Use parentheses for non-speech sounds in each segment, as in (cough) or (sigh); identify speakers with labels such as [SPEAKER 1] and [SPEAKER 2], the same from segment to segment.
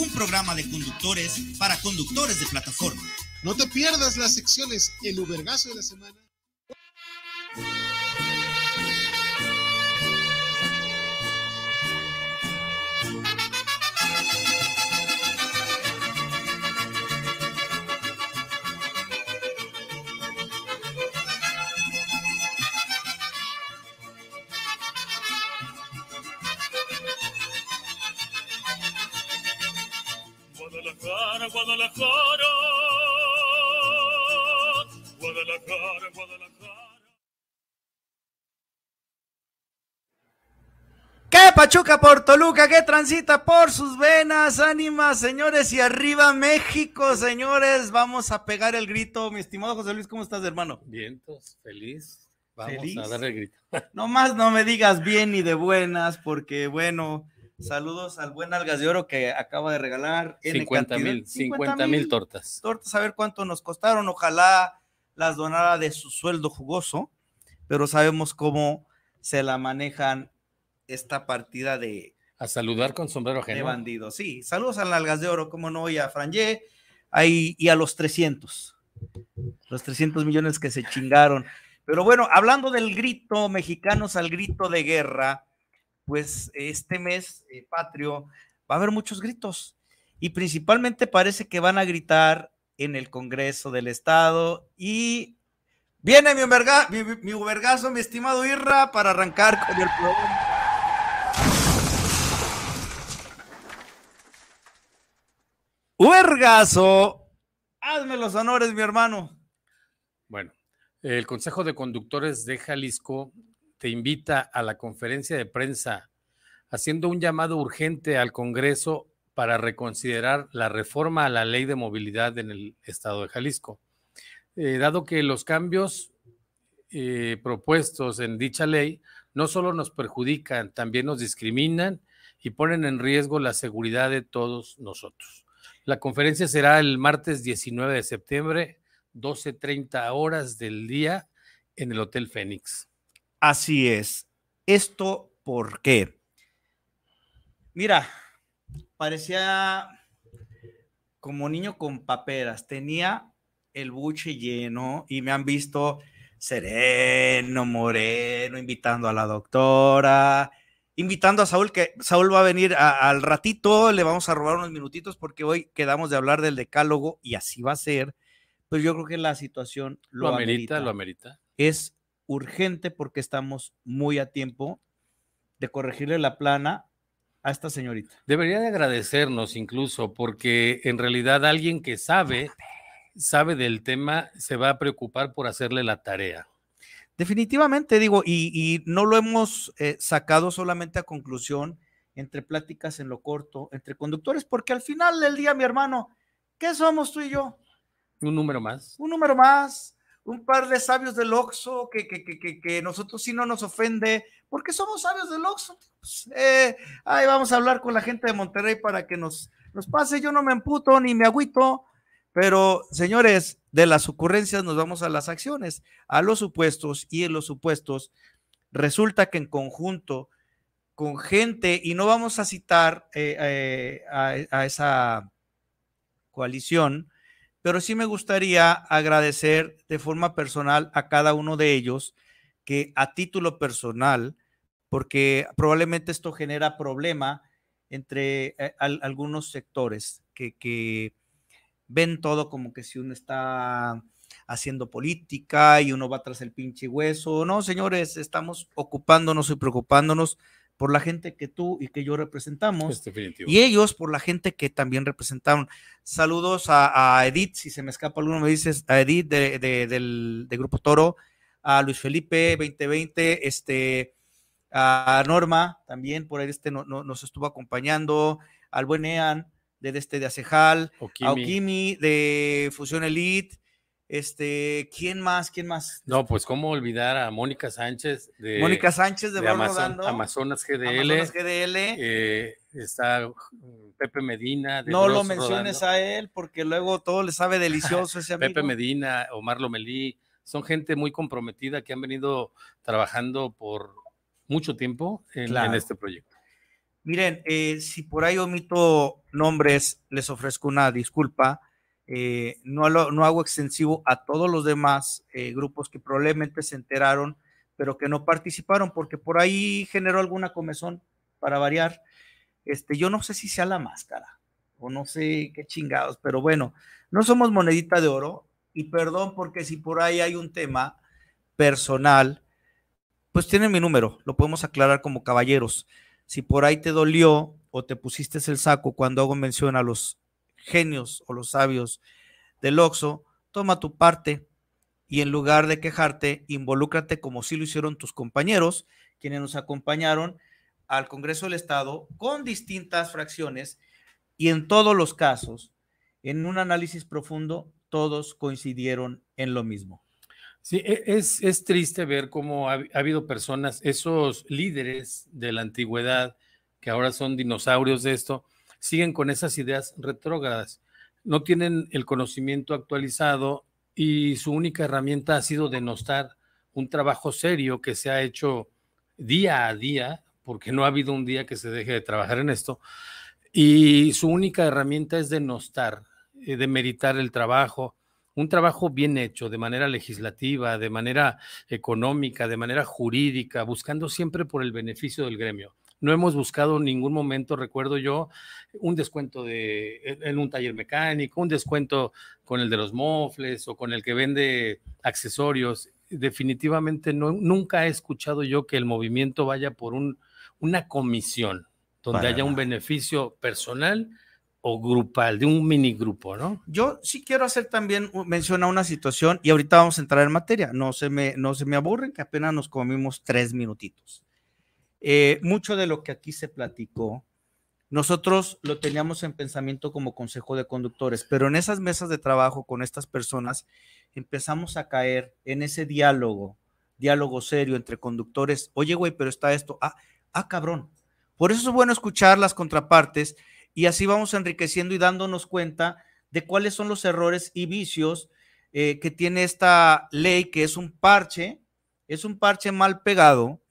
[SPEAKER 1] un programa de conductores para conductores de plataforma. No te pierdas las secciones El Ubergazo
[SPEAKER 2] de la Semana. Guadalajara.
[SPEAKER 3] Guadalajara, Guadalajara.
[SPEAKER 1] ¿Qué Pachuca por Toluca? ¿Qué transita por sus venas? Ánimas, señores, y arriba México, señores. Vamos a pegar el grito. Mi estimado José Luis, ¿cómo estás, hermano? Vientos, feliz. Vamos ¿Feliz? a dar el grito. (laughs) más, no me digas bien ni de buenas, porque bueno, Saludos al buen Algas de Oro que acaba de regalar. 50 mil, 50 tortas. Tortas, a ver cuánto nos costaron. Ojalá las donara de su sueldo jugoso, pero sabemos cómo se la manejan
[SPEAKER 3] esta partida de. A saludar con sombrero ajeno. De bandidos. Sí,
[SPEAKER 1] saludos al Algas de Oro, como no, y a Franje, y a los 300. Los 300 millones que se chingaron. Pero bueno, hablando del grito mexicanos al grito de guerra pues este mes eh, patrio va a haber muchos gritos y principalmente parece que van a gritar en el Congreso del Estado y viene mi, verga, mi, mi estimado Irra, para arrancar con el programa. Ubergazo, hazme los honores, mi hermano.
[SPEAKER 3] Bueno, el Consejo de Conductores de Jalisco te invita a la conferencia de prensa haciendo un llamado urgente al Congreso para reconsiderar la reforma a la ley de movilidad en el estado de Jalisco. Eh, dado que los cambios eh, propuestos en dicha ley no solo nos perjudican, también nos discriminan y ponen en riesgo la seguridad de todos nosotros. La conferencia será el martes 19 de septiembre, 12.30 horas del día, en el Hotel Fénix. Así es. ¿Esto por
[SPEAKER 1] qué? Mira, parecía como niño con paperas. Tenía el buche lleno y me han visto sereno, moreno, invitando a la doctora, invitando a Saúl, que Saúl va a venir al ratito, le vamos a robar unos minutitos porque hoy quedamos de hablar del decálogo y así va a ser. Pues yo creo que la situación lo, lo amerita, amerita. Lo amerita. Es urgente porque estamos muy a tiempo de corregirle la plana a esta señorita.
[SPEAKER 3] Debería de agradecernos incluso porque en realidad alguien que sabe, sabe del tema, se va a preocupar por hacerle la tarea.
[SPEAKER 1] Definitivamente, digo, y, no lo hemos eh, sacado solamente a conclusión entre pláticas en lo corto, entre conductores, porque al final del día, mi hermano, ¿qué somos tú y yo?
[SPEAKER 3] Un número más.
[SPEAKER 1] Un número más un par de sabios del Oxxo que, que, nosotros sí no nos ofende, porque somos sabios del Oxxo. Pues, eh, ahí vamos a hablar con la gente de Monterrey para que nos, nos pase. Yo no me emputo ni me agüito, pero señores, de las ocurrencias nos vamos a las acciones, a los supuestos y en los supuestos resulta que en conjunto con gente, y no vamos a citar eh, eh, a esa coalición, pero sí me gustaría agradecer de forma personal a cada uno de ellos que a título personal, porque probablemente esto genera problema entre eh, algunos sectores que, que, ven todo como que si uno está haciendo política y uno va tras el pinche hueso. No, señores, estamos ocupándonos y preocupándonos por la gente que tú y que yo representamos, y ellos por la gente que también representaron. Saludos a, Edith, si se me escapa alguno, me dices, a Edith de, del, Grupo Toro, a Luis Felipe 2020, este, a Norma también, por ahí este no, nos estuvo acompañando, al buen Ean de, este de Acejal, a Okimi de Fusión Elite, este, ¿quién más? ¿Quién más?
[SPEAKER 3] No, pues cómo olvidar a Mónica Sánchez de Mónica Sánchez de, Amazonas GDL. Eh, está Pepe Medina. no lo menciones a él porque luego todo le sabe delicioso ese (laughs) amigo. Pepe Medina, Omar Lomelí, son gente muy comprometida que han venido trabajando por mucho tiempo en, en este proyecto.
[SPEAKER 1] Miren, eh, si por ahí omito nombres, les ofrezco una disculpa eh, no, no hago extensivo a todos los demás eh, grupos que probablemente se enteraron, pero que no participaron, porque por ahí generó alguna comezón para variar. Este, yo no sé si sea la máscara, o no sé qué chingados, pero bueno, no somos monedita de oro, y perdón porque si por ahí hay un tema personal, pues tienen mi número, lo podemos aclarar como caballeros. Si por ahí te dolió o te pusiste el saco cuando hago mención a los genios o los sabios del Oxo, toma tu parte y en lugar de quejarte, involúcrate como si lo hicieron tus compañeros, quienes nos acompañaron al Congreso del Estado con distintas fracciones y en todos los casos,
[SPEAKER 3] en un análisis profundo, todos coincidieron en lo mismo. Sí, e, es, es triste ver cómo ha, habido personas, esos líderes de la antigüedad, que ahora son dinosaurios de esto, siguen con esas ideas retrógradas, no tienen el conocimiento actualizado y su única herramienta ha sido denostar un trabajo serio que se ha hecho día a día, porque no ha habido un día que se deje de trabajar en esto, y su única herramienta es denostar, eh, demeritar el trabajo, un trabajo bien hecho, de manera legislativa, de manera económica, de manera jurídica, buscando siempre por el beneficio del gremio. No hemos buscado en ningún momento, recuerdo yo, un descuento de, en un taller mecánico, un descuento con el de los mofles o con el que vende accesorios. Definitivamente nunca he escuchado yo que el movimiento vaya por un, una comisión donde haya un beneficio personal o grupal, de un mini grupo, ¿no?
[SPEAKER 1] Yo sí quiero hacer también, menciona una situación y ahorita vamos a entrar en materia, no se me, no se me aburren que apenas nos comimos tres minutitos. Eh, mucho de lo que aquí se platicó, nosotros lo teníamos en pensamiento como consejo de conductores, pero en esas mesas de trabajo con estas personas empezamos a caer en ese diálogo, diálogo serio entre conductores. Oye, güey, pero está esto. Ah, ah, cabrón. Por eso es bueno escuchar las contrapartes y así vamos enriqueciendo y dándonos cuenta de cuáles son los errores y vicios eh, que tiene esta ley, que es un parche, es un parche mal pegado,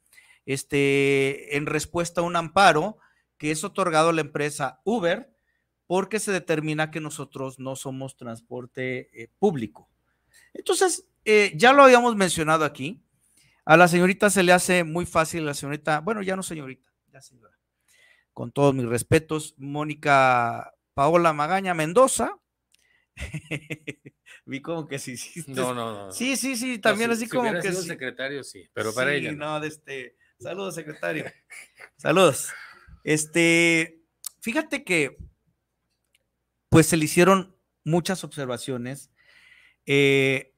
[SPEAKER 1] este, en respuesta a un amparo que es otorgado a la empresa Uber porque se determina que nosotros no somos transporte eh, público. Entonces, eh, ya lo habíamos mencionado aquí, a la señorita se le hace muy fácil, la señorita, bueno, ya no señorita, ya señora, con todos mis respetos, Mónica Paola Magaña Mendoza, (laughs) Vi como que sí, sí. No, no, Sí, sí, sí, también así como que. sí. secretario, sí, pero para ella. de este. Saludos, secretario. Saludos. Este, fíjate que, pues se le hicieron muchas observaciones eh,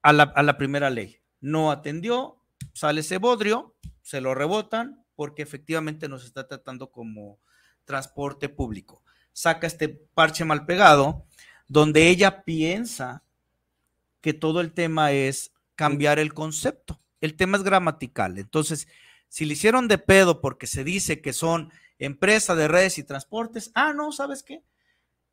[SPEAKER 1] a, la, a, la, primera ley. No atendió, sale ese bodrio, se lo rebotan, porque efectivamente nos está tratando como transporte público. Saca este parche mal pegado, donde ella piensa que todo el tema es cambiar el concepto. El tema es gramatical. Entonces, si le hicieron de pedo porque se dice que son empresa de redes y transportes, ah, no, ¿sabes qué?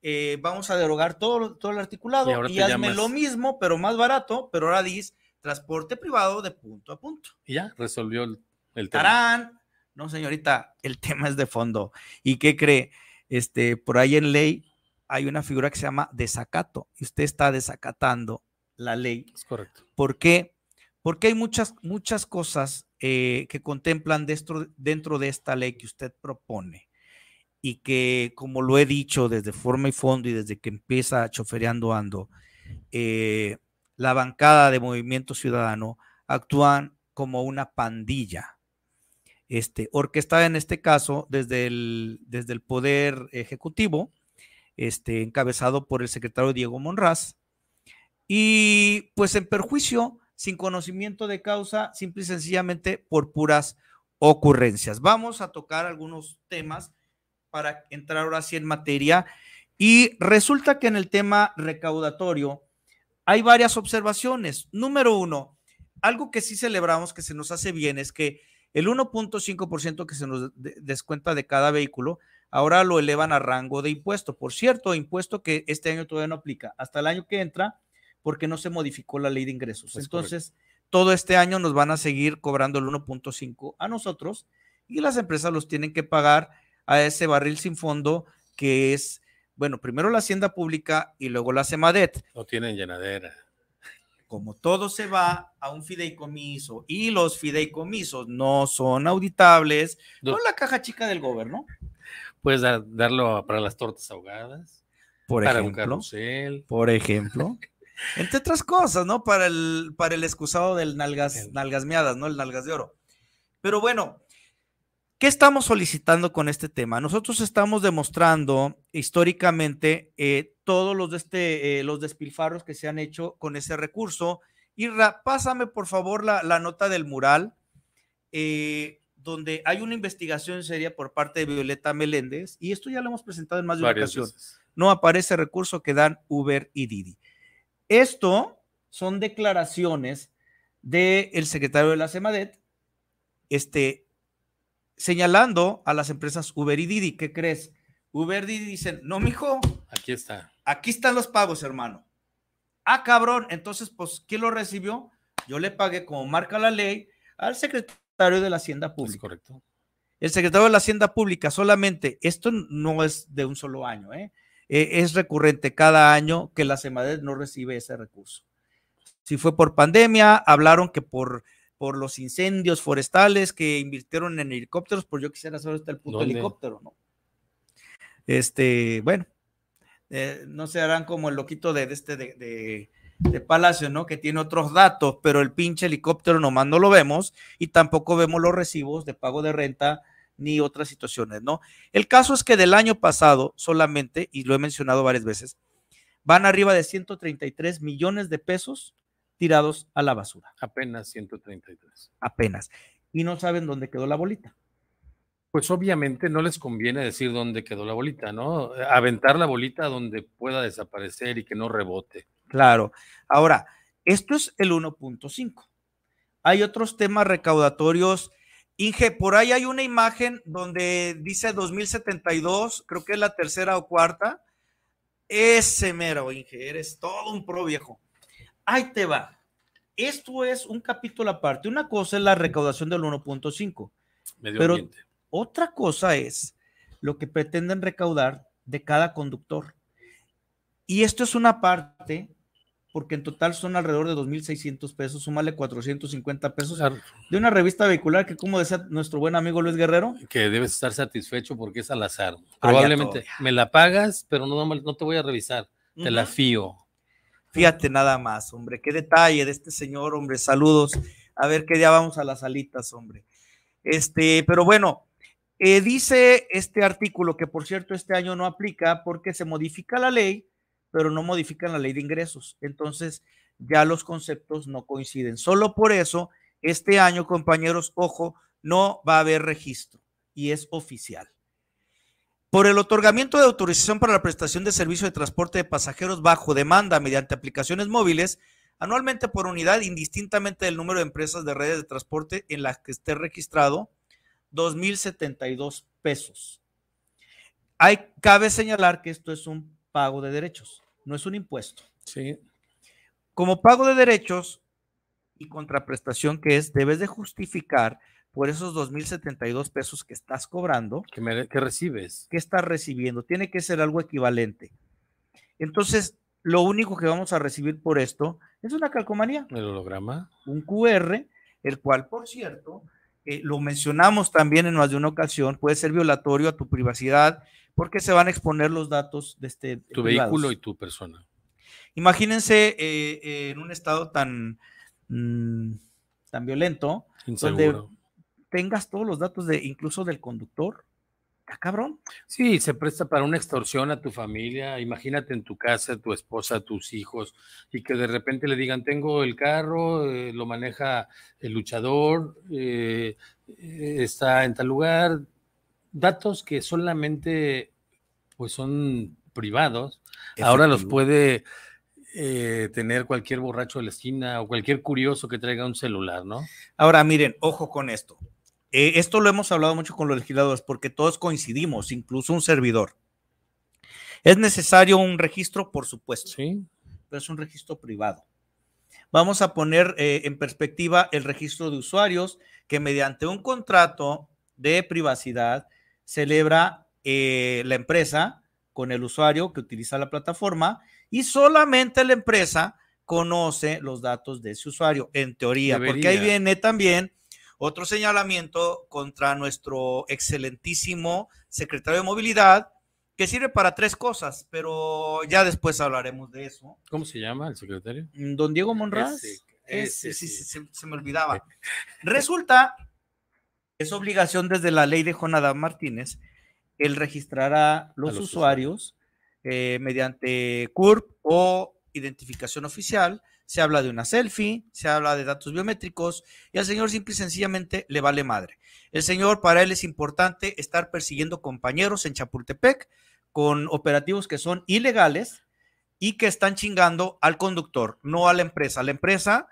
[SPEAKER 1] Eh, vamos a derogar todo, todo el
[SPEAKER 3] articulado y, hazme lo
[SPEAKER 1] mismo, pero más barato, pero ahora dice transporte privado de punto a punto.
[SPEAKER 3] Y ya, resolvió el, el tema. ¡Tarán! No,
[SPEAKER 1] señorita, el (laughs) tema es de fondo. ¿Y qué cree? Este, por ahí en ley hay una figura que se llama desacato y usted está desacatando la ley. Es correcto. ¿Por qué? Porque hay muchas, muchas cosas eh, que contemplan dentro, dentro de esta ley que usted propone y que, como lo he dicho desde forma y fondo y desde que empieza chofereando ando, eh, la bancada de Movimiento Ciudadano actúan como una pandilla, este, orquestada en este caso desde el, desde el Poder Ejecutivo, este, encabezado por el secretario Diego Monraz, y pues en perjuicio sin conocimiento de causa, simple y sencillamente por puras ocurrencias. Vamos a tocar algunos temas para entrar ahora sí en materia. Y resulta que en el tema recaudatorio hay varias observaciones. Número uno, algo que sí celebramos que se nos hace bien es que el 1.5% que se nos descuenta de cada vehículo, ahora lo elevan a rango de impuesto. Por cierto, impuesto que este año todavía no aplica. Hasta el año que entra porque no se modificó la ley de ingresos. Entonces, todo este año nos van a seguir cobrando el 1.5 a nosotros y las empresas los tienen que pagar a ese barril sin fondo que es, bueno, primero la Hacienda Pública y luego la CEMADET.
[SPEAKER 3] No tienen llenadera.
[SPEAKER 1] Como todo se va
[SPEAKER 3] a un fideicomiso
[SPEAKER 1] y los fideicomisos no son auditables, no la caja chica del gobierno.
[SPEAKER 3] Pues darlo para las tortas ahogadas. Por para ejemplo, un
[SPEAKER 1] Por ejemplo. (laughs) Entre otras cosas, ¿no? Para el, para el excusado del nalgas, nalgasmeadas, ¿no? El nalgas de oro. Pero bueno, ¿qué estamos solicitando con este tema? Nosotros estamos demostrando históricamente eh, todos los, de este, eh, los despilfarros que se han hecho con ese recurso. Y pásame por favor la, nota del mural, eh, donde hay una investigación seria por parte de Violeta Meléndez, y esto ya lo hemos presentado en más de una ocasión. No aparece recurso que dan Uber y Didi. Esto son declaraciones del secretario de la CEMADET, este, señalando a las empresas Uber y Didi. ¿Qué crees? Uber y Didi dicen, no, mijo.
[SPEAKER 3] Aquí está.
[SPEAKER 1] Aquí están los pagos, hermano. Ah, cabrón. Entonces, pues, ¿quién lo recibió? Yo le pagué, como marca la ley, al secretario de la Hacienda Pública. Es correcto. El secretario de la Hacienda Pública solamente, esto no es de un solo año, ¿eh? E, es recurrente cada año que la SEMADET no recibe ese recurso. Si fue por pandemia, hablaron que por, por los incendios forestales que invirtieron en helicópteros, pues yo quisiera saber hasta el punto helicóptero, ¿no? Este, bueno, eh, no se harán como el loquito de, este de, de, Palacio, ¿no? Que tiene otros datos, pero el pinche helicóptero nomás no lo vemos y tampoco vemos los recibos de pago de renta ni otras situaciones, ¿no? El caso es que del año pasado solamente, y lo he mencionado varias veces, van arriba de 133 millones de pesos tirados a la basura. Apenas
[SPEAKER 3] 133.
[SPEAKER 1] Apenas. Y no saben dónde quedó la bolita.
[SPEAKER 3] Pues obviamente no les conviene decir dónde quedó la bolita, ¿no? Aventar la bolita donde pueda desaparecer y que no rebote.
[SPEAKER 1] Claro. Ahora, esto es el 1.5. Hay otros temas recaudatorios Inge, por ahí hay una imagen donde dice 2072, creo que es la tercera o cuarta. Ese mero, Inge, eres todo un pro viejo. Ahí te va. Esto es un capítulo aparte. Una cosa es la recaudación del 1.5, pero ambiente. otra cosa es lo que pretenden recaudar de cada conductor. Y esto es una parte porque en total son alrededor de 2.600 pesos, súmale 450 pesos de una revista vehicular que, como decía nuestro buen amigo Luis Guerrero.
[SPEAKER 3] Que debes estar satisfecho porque es al azar. Probablemente me la pagas, pero no, te voy a revisar, te la fío.
[SPEAKER 1] Fíjate nada más, hombre, qué detalle de este señor, hombre, saludos. A ver qué ya vamos a las alitas, hombre. Este, pero bueno, eh, dice este artículo que por cierto este año no aplica porque se modifica la ley pero no modifican la ley de ingresos. Entonces, ya los conceptos no coinciden. Solo por eso, este año, compañeros, ojo, no va a haber registro y es oficial. Por el otorgamiento de autorización para la prestación de servicio de transporte de pasajeros bajo demanda mediante aplicaciones móviles, anualmente por unidad, indistintamente del número de empresas de redes de transporte en las que esté registrado, 2.072 pesos. Hay, cabe señalar que esto es un pago de derechos no es un impuesto. Sí. Como pago de derechos y contraprestación que es, debes de justificar por esos 2.072 pesos que estás cobrando. Que, recibes. Que estás recibiendo. Tiene que ser algo equivalente. Entonces, lo único que vamos a recibir por esto es una calcomanía. El holograma. Un QR, el cual, por cierto, eh, lo mencionamos también en más de una ocasión, puede ser violatorio a tu privacidad, porque se van a exponer los datos de este... Eh, tu vehículo y tu persona. Imagínense eh, eh, en un estado tan, mm,
[SPEAKER 3] tan violento, donde tengas todos los datos de incluso del conductor. ¡A cabrón. Sí, se presta para una extorsión a tu familia. Imagínate en tu casa, tu esposa, tus hijos, y que de repente le digan, tengo el carro, lo maneja el luchador, está en tal lugar, datos que solamente pues son privados, ahora los puede eh, tener cualquier borracho de la esquina o cualquier curioso que traiga un celular, ¿no?
[SPEAKER 1] Ahora miren, ojo con esto. Eh, esto lo hemos hablado mucho con los legisladores porque todos coincidimos, incluso un servidor. ¿Es necesario un registro? Por supuesto. Sí. Pero es un registro privado. Vamos a poner eh, en perspectiva el registro de usuarios que mediante un contrato de privacidad celebra eh, la empresa con el usuario que utiliza la plataforma y solamente la empresa conoce los datos de ese usuario, en teoría, porque ahí viene también otro señalamiento contra nuestro excelentísimo secretario de movilidad, que sirve para tres cosas, pero ya después hablaremos de eso.
[SPEAKER 3] ¿Cómo se llama el secretario? Mm, don Diego Monraz. se,
[SPEAKER 1] me olvidaba. (laughs) Resulta es obligación desde la ley de Jonadab Martínez el registrar a los, usuarios, eh, mediante CURP o identificación oficial. Se habla de una selfie, se habla de datos biométricos y al señor simple y sencillamente le vale madre. El señor, para él es importante estar persiguiendo compañeros en Chapultepec con operativos que son ilegales y que están chingando al conductor, no a la empresa. La empresa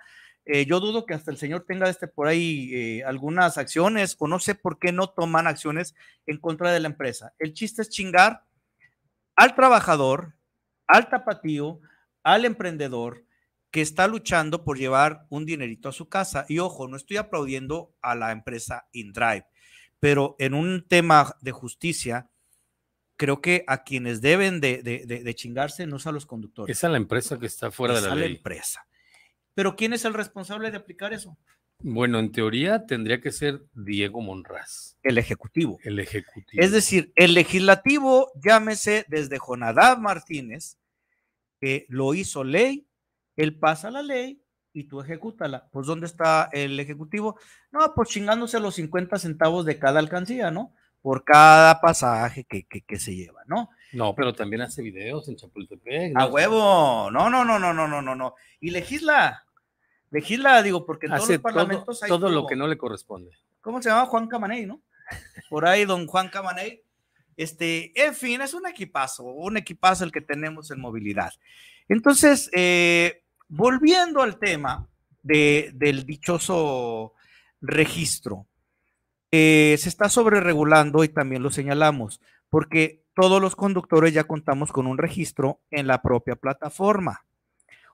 [SPEAKER 1] eh, yo dudo que hasta el señor tenga este por ahí eh, algunas acciones o no sé por qué no toman acciones en contra de la empresa. El chiste es chingar al trabajador, al tapatío, al emprendedor que está luchando por llevar un dinerito a su casa. Y ojo, no estoy aplaudiendo a la empresa InDrive, pero en un tema de justicia, creo que a quienes deben de, chingarse no son a los conductores. Es a la
[SPEAKER 3] empresa que está fuera de la a la empresa. Pero ¿quién es el responsable de aplicar eso? Bueno, en teoría tendría que ser Diego Monraz. El ejecutivo. El ejecutivo.
[SPEAKER 1] Es decir, el legislativo, llámese desde Jonadab Martínez, que lo hizo ley, él pasa la ley y tú ejecútala. Pues ¿dónde está el ejecutivo? No, pues chingándose los 50 centavos de cada alcancía, ¿no? Por cada pasaje que, que, que se lleva, ¿no?
[SPEAKER 3] No, pero también hace videos en Chapultepec. A
[SPEAKER 1] huevo. No, no, no, no, no, no, no, no. Y legisla. Legisla, digo, porque en todos los parlamentos todo, hay. lo que no le corresponde. ¿Cómo se llama? Juan Camaney, ¿no? Por ahí, don Juan Camaney. Este, en fin, es un equipazo, un equipazo el que tenemos en movilidad. Entonces, eh, volviendo al tema de, del dichoso registro, eh, se está sobreregulando y también lo señalamos porque todos los conductores ya contamos con un registro en la propia plataforma.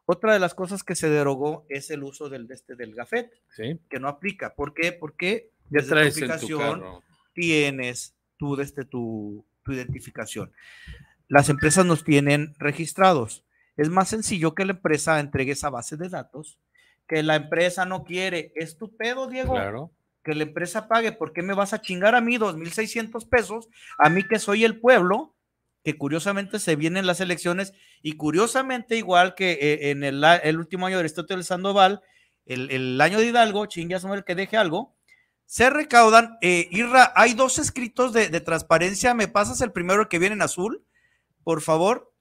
[SPEAKER 1] Otra de las cosas que se derogó es el uso del, este, del gafet, que no aplica. ¿Por qué? Porque desde la aplicación tienes tú desde este, tu, tu identificación. Las empresas nos tienen registrados. Es más sencillo que la empresa entregue esa base de datos que la empresa no quiere. Es tu pedo, Diego. Claro que la empresa pague. ¿Por qué me vas a chingar a mí 2.600 pesos? A mí que soy el pueblo, que curiosamente se vienen las elecciones y curiosamente igual que eh, en el, último año de del Sandoval, el, año de Hidalgo, chingas el que deje algo, se recaudan. Eh, Irra, hay dos escritos de, de, transparencia. ¿Me pasas el primero que viene en azul? Por favor.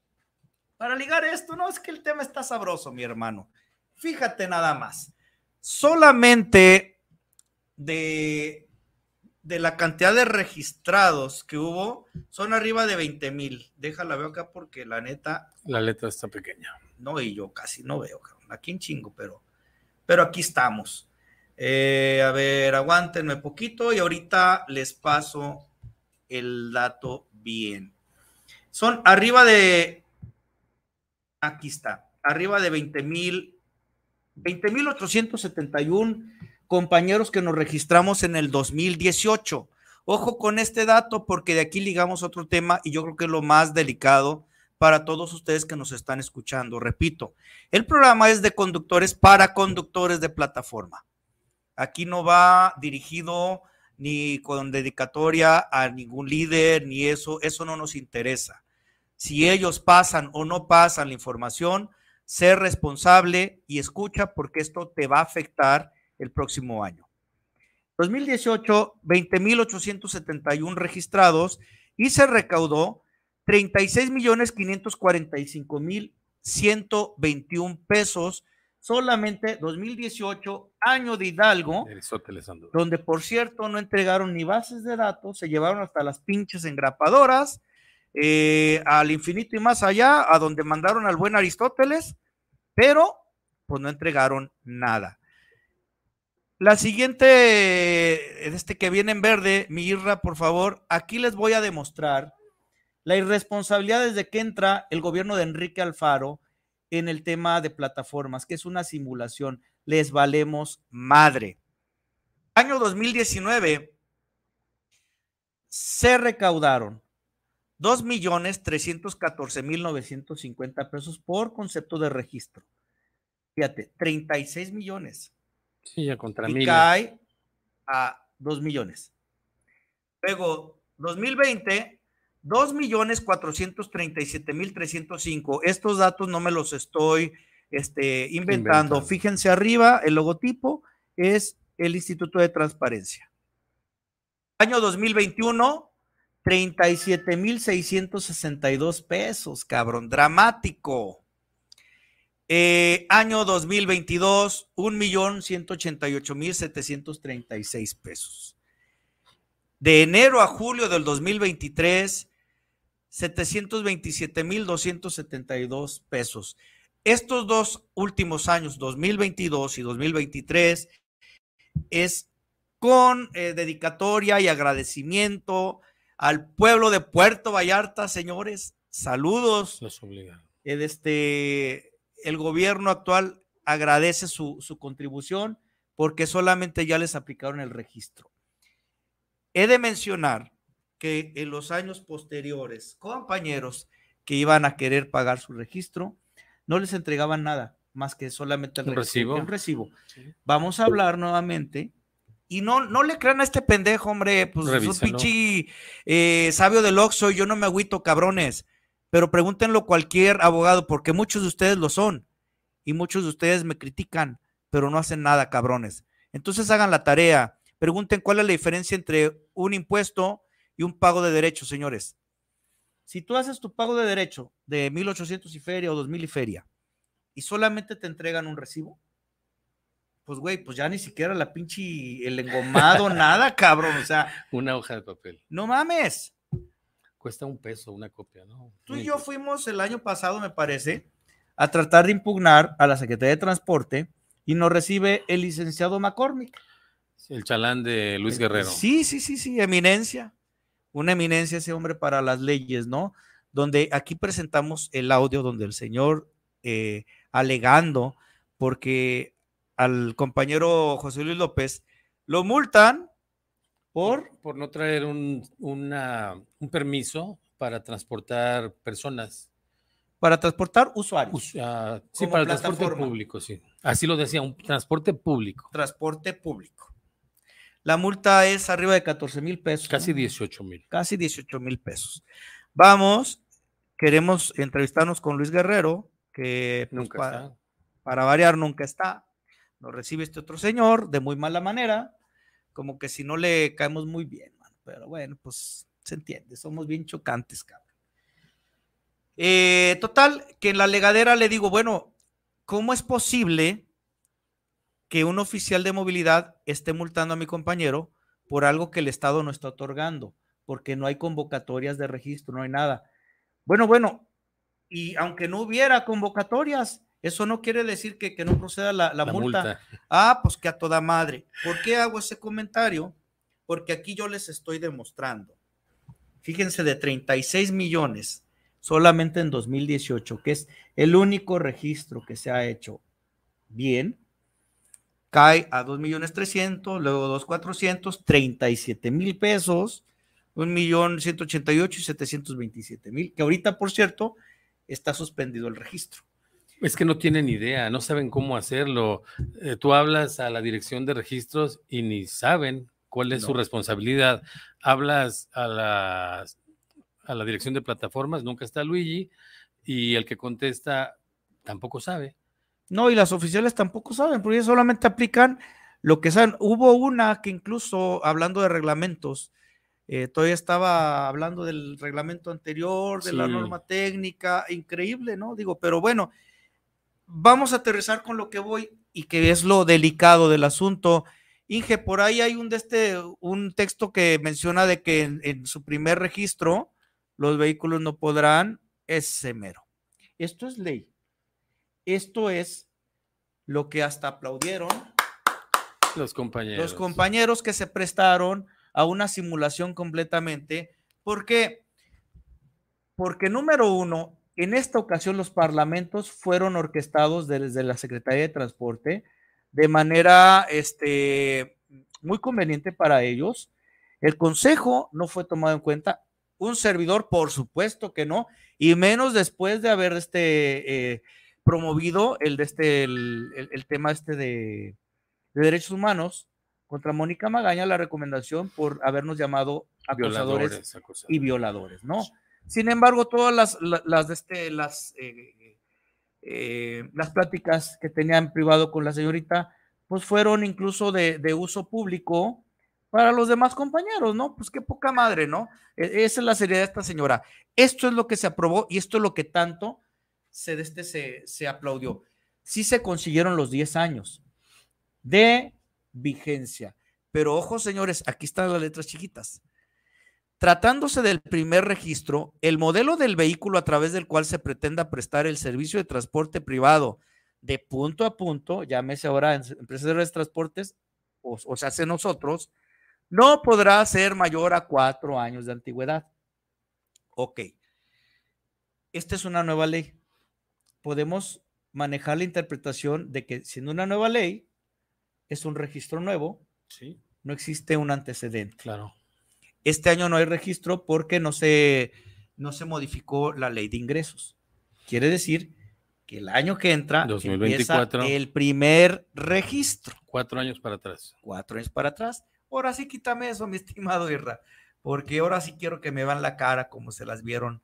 [SPEAKER 1] Para ligar esto, no es que el tema está sabroso, mi hermano. Fíjate nada más.
[SPEAKER 3] Solamente
[SPEAKER 1] de, la cantidad de registrados que hubo, son arriba de 20 mil. Déjala, veo acá porque la neta.
[SPEAKER 3] La letra está pequeña. No,
[SPEAKER 1] y yo casi no veo, Aquí en chingo, pero, pero aquí estamos. Eh, a ver, aguántenme poquito y ahorita les paso el dato bien. Son arriba de, aquí está, arriba de 20 mil, 20 mil 871 compañeros que nos registramos en el 2018. Ojo con este dato porque de aquí ligamos otro tema y yo creo que es lo más delicado para todos ustedes que nos están escuchando. Repito, el programa es de conductores para conductores de plataforma. Aquí no va dirigido ni con dedicatoria a ningún líder, ni eso, eso no nos interesa. Si ellos pasan o no pasan la información, sé responsable y escucha porque esto te va a afectar el próximo año. 2018, 20.871 registrados y se recaudó 36.545.121 pesos solamente 2018, año de Hidalgo, donde por cierto no entregaron ni bases de datos, se llevaron hasta las pinches engrapadoras, eh, al infinito y más allá, a donde mandaron al buen Aristóteles, pero pues no entregaron nada. La siguiente, este que viene en verde, Mirra, por favor, aquí les voy a demostrar la irresponsabilidad desde que entra el gobierno de Enrique Alfaro en el tema de plataformas, que es una simulación. Les valemos madre. Año 2019 se recaudaron 2.314.950 pesos por concepto de registro. Fíjate, 36 millones.
[SPEAKER 3] Sí, ya contra y cae
[SPEAKER 1] a 2 millones. Luego, 2020, 2 millones 437 mil 305. Estos datos no me los estoy este, inventando. inventando. Fíjense arriba, el logotipo es el Instituto de Transparencia. Año 2021, 37 mil 662 pesos, cabrón, dramático. Eh, año 2022, 1.188.736 pesos. De enero a julio del 2023, 727,272 pesos. Estos dos últimos años, 2022 y 2023, es con eh, dedicatoria y agradecimiento al pueblo de Puerto Vallarta, señores. Saludos. Los obligado. En este, el gobierno actual agradece su, contribución porque solamente ya les aplicaron el registro. He de mencionar que en los años posteriores, compañeros que iban a querer pagar su registro, no les entregaban nada más que solamente el recibo. Un recibo. Vamos a hablar nuevamente. Y no, no le crean a este pendejo, hombre, pues es un eh, sabio del oxo, yo no me agüito, cabrones pero pregúntenlo cualquier abogado, porque muchos de ustedes lo son y muchos de ustedes me critican, pero no hacen nada, cabrones. Entonces hagan la tarea, pregunten cuál es la diferencia entre un impuesto y un pago de derechos, señores. Si tú haces tu pago de derecho de 1800 y feria o 2000 y feria y solamente te entregan un recibo, pues güey, pues ya ni siquiera
[SPEAKER 3] la pinche el engomado (laughs) nada, cabrón, o sea, una hoja de papel.
[SPEAKER 1] No mames
[SPEAKER 3] cuesta un peso una copia, ¿no? Tú y yo
[SPEAKER 1] fuimos el año pasado, me parece, a tratar de impugnar a la Secretaría de Transporte y nos recibe el licenciado McCormick.
[SPEAKER 3] el chalán de Luis Guerrero.
[SPEAKER 1] Sí, sí, sí, sí, eminencia. Una eminencia ese hombre para las leyes, ¿no? Donde aquí presentamos el audio donde el señor eh, alegando porque al compañero José
[SPEAKER 3] Luis López lo multan por, no traer un, permiso para transportar personas.
[SPEAKER 1] Para transportar usuarios. Ah,
[SPEAKER 3] sí, para el transporte público, sí. Así lo decía, un transporte público. Transporte público. La multa es arriba de 14 mil pesos. Casi 18 mil.
[SPEAKER 1] Casi 18 mil pesos. Vamos, queremos entrevistarnos con Luis Guerrero, que pues, nunca para variar nunca está. Nos recibe este otro señor de muy mala manera como que si no le caemos muy bien, Pero bueno, pues se entiende, somos bien chocantes, cabrón. Eh, total, que en la legadera le digo, bueno, ¿cómo es posible que un oficial de movilidad esté multando a mi compañero por algo que el Estado no está otorgando? Porque no hay convocatorias de registro, no hay nada. Bueno, bueno, y aunque no hubiera convocatorias, eso no quiere decir que, no proceda la, multa. Ah, pues que a toda madre. ¿Por qué hago ese comentario? Porque aquí yo les estoy demostrando. Fíjense, de 36 millones solamente en 2018, que es el único registro que se ha hecho bien, cae a 2 millones 300, luego 2 y 37 mil pesos, 1 millón 188 y 727 mil, que ahorita, por cierto, está suspendido el registro.
[SPEAKER 3] Es que no tienen idea, no saben cómo hacerlo. Eh, tú hablas a la dirección de registros y ni saben cuál es su responsabilidad. Hablas a la, a la dirección de plataformas, nunca está Luigi, y el que contesta tampoco sabe.
[SPEAKER 1] No, y las oficiales tampoco saben, porque solamente aplican lo que saben. Hubo una que incluso, hablando de reglamentos, eh, todavía estaba hablando del reglamento anterior, de la norma técnica, increíble, ¿no? Digo, pero bueno, vamos a aterrizar con lo que voy y que es lo delicado del asunto. Inge, por ahí hay un, de este, un texto que menciona de que en, su primer registro los vehículos no podrán, es mero. Esto es ley. Esto es lo que hasta aplaudieron
[SPEAKER 3] los compañeros. Los
[SPEAKER 1] compañeros que se prestaron a una simulación completamente. porque Porque número uno, en esta ocasión los parlamentos fueron orquestados desde la Secretaría de Transporte de manera este, muy conveniente para ellos. El Consejo no fue tomado en cuenta, un servidor por supuesto que no, y menos después de haber este, eh, promovido el, este, tema este de, derechos humanos contra Mónica Magaña la recomendación por habernos llamado y violadores, ¿no? Sin embargo, todas las, las, este, las, eh, eh, las pláticas que tenía en privado con la señorita, pues fueron incluso de, uso público para los demás compañeros, ¿no? Pues qué poca madre, ¿no? E, esa es la seriedad de esta señora. Esto es lo que se aprobó y esto es lo que tanto se, este, se, se aplaudió. Sí se consiguieron los 10 años de vigencia. Pero ojo, señores, aquí están las letras chiquitas. Tratándose del primer registro, el modelo del vehículo a través del cual se pretenda prestar el servicio de transporte privado de punto a punto, llámese ahora empresas de transportes, o, o se hace nosotros, no podrá ser mayor a cuatro años de antigüedad. Ok. Esta es una nueva ley. Podemos manejar la interpretación de que siendo una nueva ley, es un registro nuevo, sí. no existe un antecedente. Claro. Este año no hay registro porque no se, no se modificó la ley de ingresos. Quiere decir que el año que entra el primer registro. Cuatro años para atrás. Cuatro años para atrás. Ahora sí quítame eso, mi estimado Irra, porque ahora sí quiero que me vean la cara como se las vieron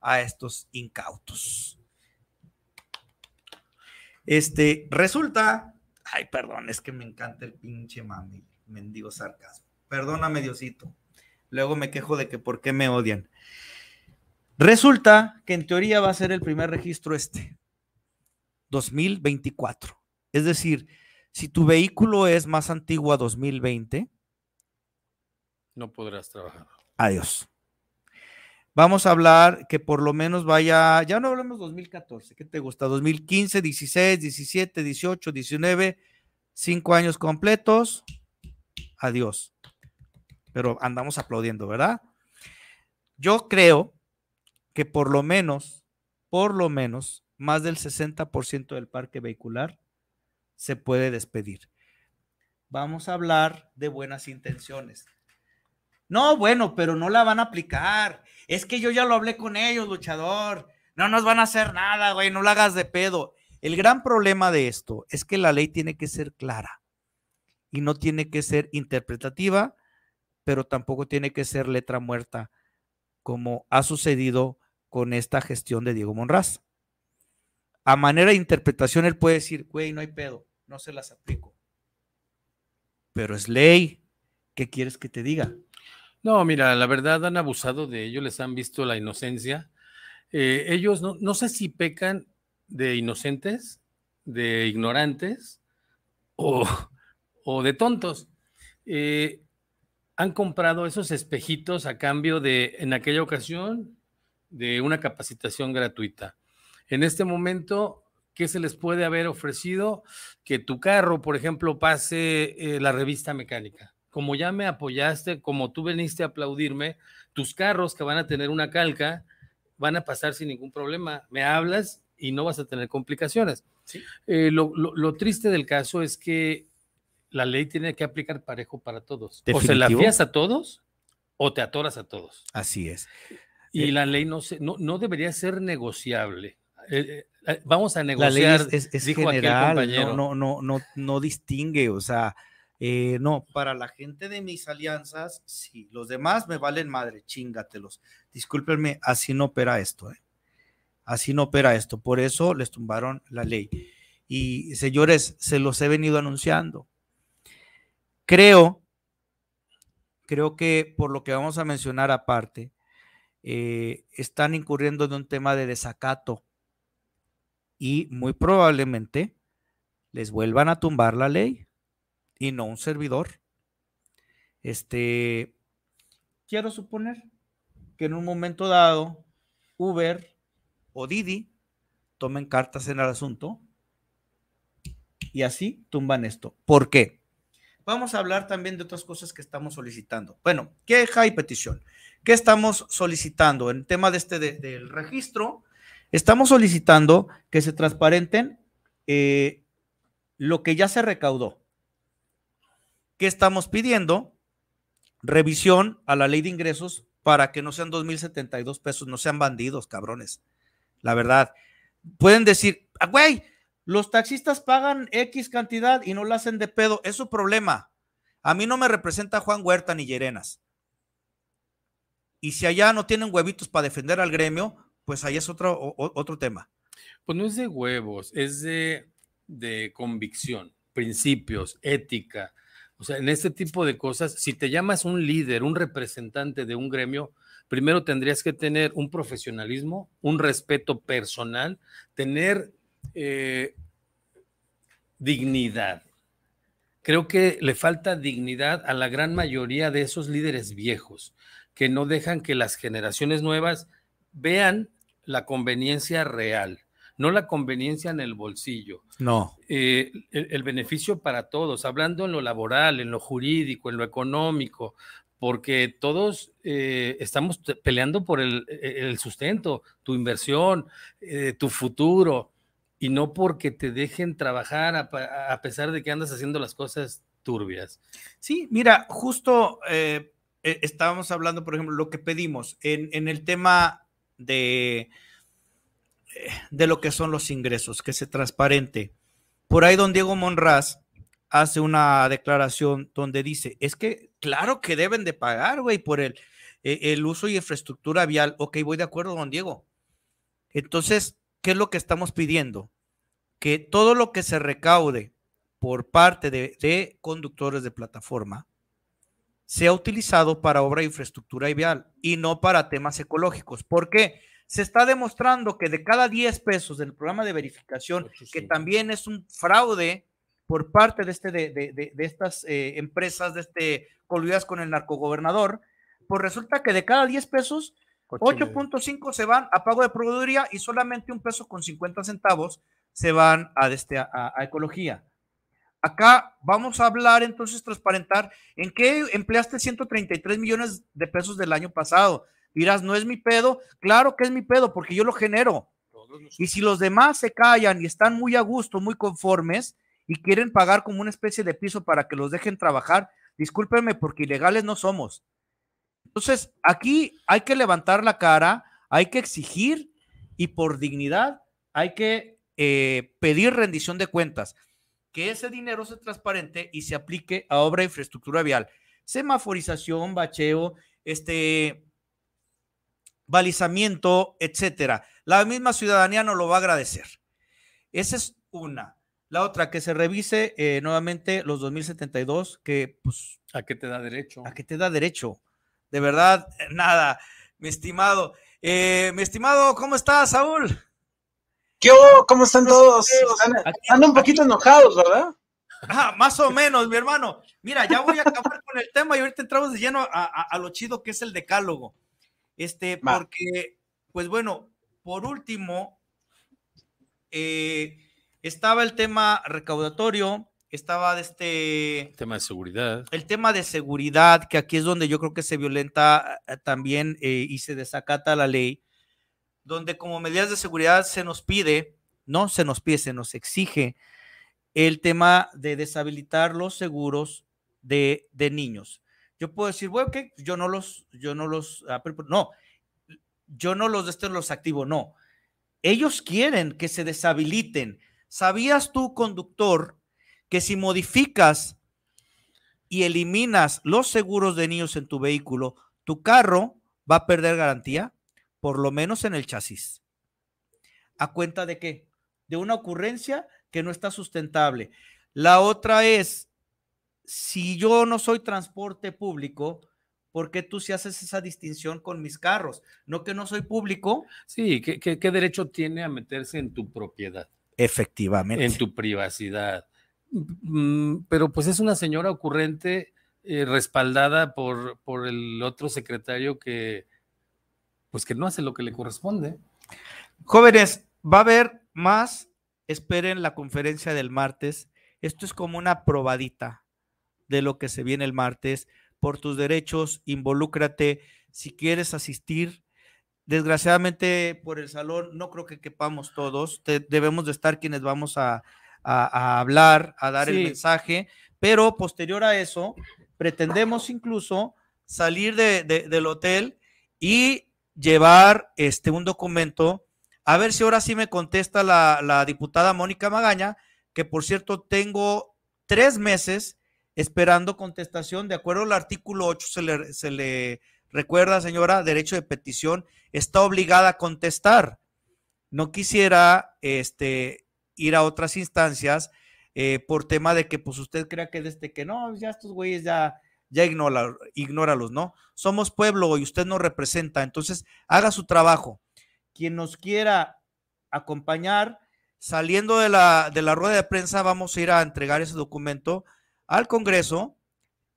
[SPEAKER 1] a estos incautos. Este, resulta, ay, perdón, es que me encanta el pinche mami, mendigo sarcasmo. Perdóname, Diosito. Luego me quejo de que por qué me odian. Resulta que en teoría va a ser el primer registro este, 2024. Es decir, si tu vehículo es más antiguo a 2020,
[SPEAKER 3] no podrás trabajar.
[SPEAKER 1] Adiós. Vamos a hablar que por lo menos vaya, ya no
[SPEAKER 3] hablamos 2014, ¿qué te gusta?
[SPEAKER 1] 2015, 16, 17, 18, 19, 5 años completos. Adiós pero andamos aplaudiendo, ¿verdad? Yo creo que por lo menos, por lo menos, más del 60% del parque vehicular se puede despedir. Vamos a hablar de buenas intenciones. No, bueno, pero no la van a aplicar. Es que yo ya lo hablé con ellos, luchador. No nos van a hacer nada, güey, no la hagas de pedo. El gran problema de esto es que la ley tiene que ser clara y no tiene que ser interpretativa pero tampoco tiene que ser letra muerta, como ha sucedido con esta gestión de Diego Monraz. A manera de interpretación, él puede decir,
[SPEAKER 3] güey, no hay pedo, no se las aplico. Pero es ley, ¿qué quieres que te diga? No, mira, la verdad han abusado de ello, les han visto la inocencia. Eh, ellos no, sé si pecan de inocentes, de ignorantes o, o de tontos. Eh, han comprado esos espejitos a cambio de, en aquella ocasión, de una capacitación gratuita. En este momento, ¿qué se les puede haber ofrecido? Que tu carro, por ejemplo, pase eh, la revista mecánica. Como ya me apoyaste, como tú viniste a aplaudirme, tus carros que van a tener una calca van a pasar sin ningún problema. Me hablas y no vas a tener complicaciones. Eh, lo triste del caso es que la ley tiene que aplicar parejo para todos. O se la fías a todos o te atoras a todos. Así es. Y eh, la ley no, no, debería ser negociable. Eh, eh, vamos a negociar. La ley es, general,
[SPEAKER 1] No, no, no, no, distingue, o sea, no, para la gente de mis alianzas, sí, los demás me valen madre, chingatelos. Discúlpenme, así no opera esto, Así no opera esto. Por eso les tumbaron la ley. Y señores, se los he venido anunciando Creo, creo que por lo que vamos a mencionar aparte, eh, están incurriendo en un tema de desacato y muy probablemente les vuelvan a tumbar la ley y no un servidor. Este, quiero suponer que en un momento dado Uber o Didi tomen cartas en el asunto y así tumban esto. ¿Por qué? vamos a hablar también de otras cosas que estamos solicitando. Bueno, queja y petición. ¿Qué estamos solicitando? En tema de este del registro, estamos solicitando que se transparenten eh, lo que ya se recaudó. ¿Qué estamos pidiendo? Revisión a la ley de ingresos para que no sean 2.072 pesos, no sean bandidos, cabrones. La verdad. Pueden decir, ah, güey, los taxistas pagan X cantidad y no la hacen de pedo. Es su problema. A mí no me representa Juan Huerta ni Llerenas. Y si allá no tienen huevitos para defender al gremio, pues ahí es otro, otro tema.
[SPEAKER 3] Pues no es de huevos, es de, de convicción, principios, ética. O sea, en este tipo de cosas, si te llamas un líder, un representante de un gremio, primero tendrías que tener un profesionalismo, un respeto personal, tener eh, dignidad. Creo que le falta dignidad a la gran mayoría de esos líderes viejos que no dejan que las generaciones nuevas vean la conveniencia real, no la conveniencia en el bolsillo. No. Eh, el, beneficio para todos, hablando en lo laboral, en lo jurídico, en lo económico, porque todos eh, estamos peleando por el, sustento, tu inversión, tu futuro y no porque te dejen trabajar a, pesar de que andas haciendo las cosas turbias. Sí, mira, justo eh, eh, estábamos hablando, por ejemplo, lo que pedimos
[SPEAKER 1] en, el tema de, eh, de lo que son los ingresos, que se transparente. Por ahí don Diego Monraz hace una declaración donde dice, es que claro que deben de pagar, güey, por el, el uso y infraestructura vial. Ok, voy de acuerdo, don Diego. Entonces, ¿qué es lo que estamos pidiendo? que todo lo que se recaude por parte de, conductores de plataforma sea utilizado para obra de infraestructura y vial y no para temas ecológicos. porque Se está demostrando que de cada 10 pesos del programa de verificación, que también es un fraude por parte de, este, de, estas eh, empresas, de este coludidas con el narcogobernador, pues resulta que de cada 10 pesos, 8.5 se van a pago de proveeduría y solamente un peso con 50 centavos se van a, este, ecología. Acá vamos a hablar entonces, transparentar, en qué empleaste 133 millones de pesos del año pasado. Dirás, no es mi pedo. Claro que es mi pedo porque yo lo genero. Y si los demás se callan y están muy a gusto, muy conformes y quieren pagar como una especie de piso para que los dejen trabajar, discúlpenme porque ilegales no somos. Entonces, aquí hay que levantar la cara, hay que exigir y por dignidad hay que eh, pedir rendición de cuentas, que ese dinero sea transparente y se aplique a obra de infraestructura vial, semaforización, bacheo, este balizamiento, etcétera. La misma ciudadanía no lo va a agradecer. Esa es una. La otra, que se revise eh, nuevamente los 2072, que pues... ¿A qué te da derecho? ¿A qué te da derecho? De verdad, eh, nada, mi estimado. mi estimado, ¿cómo estás, Saúl? ¿Cómo están pues, todos? Están, un poquito enojados, ¿verdad? Ah, más o menos, mi hermano. Mira, ya voy a acabar con el tema y ahorita entramos de lleno a, lo chido que es el decálogo. Este, porque, pues bueno, por último, eh, estaba el tema recaudatorio, estaba de este... El tema de seguridad. El tema de seguridad, que aquí es donde yo creo que se violenta eh, también eh, y se desacata la ley donde como medidas de seguridad se nos pide, no se nos pide, se nos exige el tema de deshabilitar los seguros de, de niños. Yo puedo decir, bueno, que yo no los, yo no los, ah, no, yo no los, estos los activo, no. Ellos quieren que se deshabiliten. ¿Sabías tú, conductor, que si modificas y eliminas los seguros de niños en tu vehículo, tu carro va a perder garantía? por lo menos en el chasis. ¿A cuenta de qué? De una ocurrencia que no está sustentable. La otra es, si yo no soy transporte público, ¿por qué tú si haces esa distinción con mis carros?
[SPEAKER 3] No que no soy público. Sí, ¿qué, derecho tiene a meterse en tu propiedad? Efectivamente. En tu privacidad. Mm, pero pues es una señora ocurrente eh, respaldada por, por el otro secretario que, pues que no hace lo que le corresponde.
[SPEAKER 1] Jóvenes, va a haber más. Esperen la conferencia del martes. Esto es como una probadita de lo que se viene el martes. Por tus derechos, involúcrate. Si quieres asistir, desgraciadamente por el salón no creo que quepamos todos. debemos de estar quienes vamos a, hablar, a dar el mensaje. Pero posterior a eso, pretendemos incluso salir del hotel y llevar este, un documento. A ver si ahora sí me contesta la, diputada Mónica Magaña, que por cierto tengo tres meses esperando contestación. De acuerdo al artículo 8, se le, se le recuerda, señora, derecho de petición, está obligada a contestar. No quisiera este, ir a otras instancias eh, por tema de que pues usted crea que desde este que no, ya estos güeyes ya ya ignora, ignóralos, ¿no? Somos pueblo y usted nos representa, entonces haga su trabajo. Quien nos quiera acompañar, saliendo de la, de la rueda de prensa, vamos a ir a entregar ese documento al Congreso.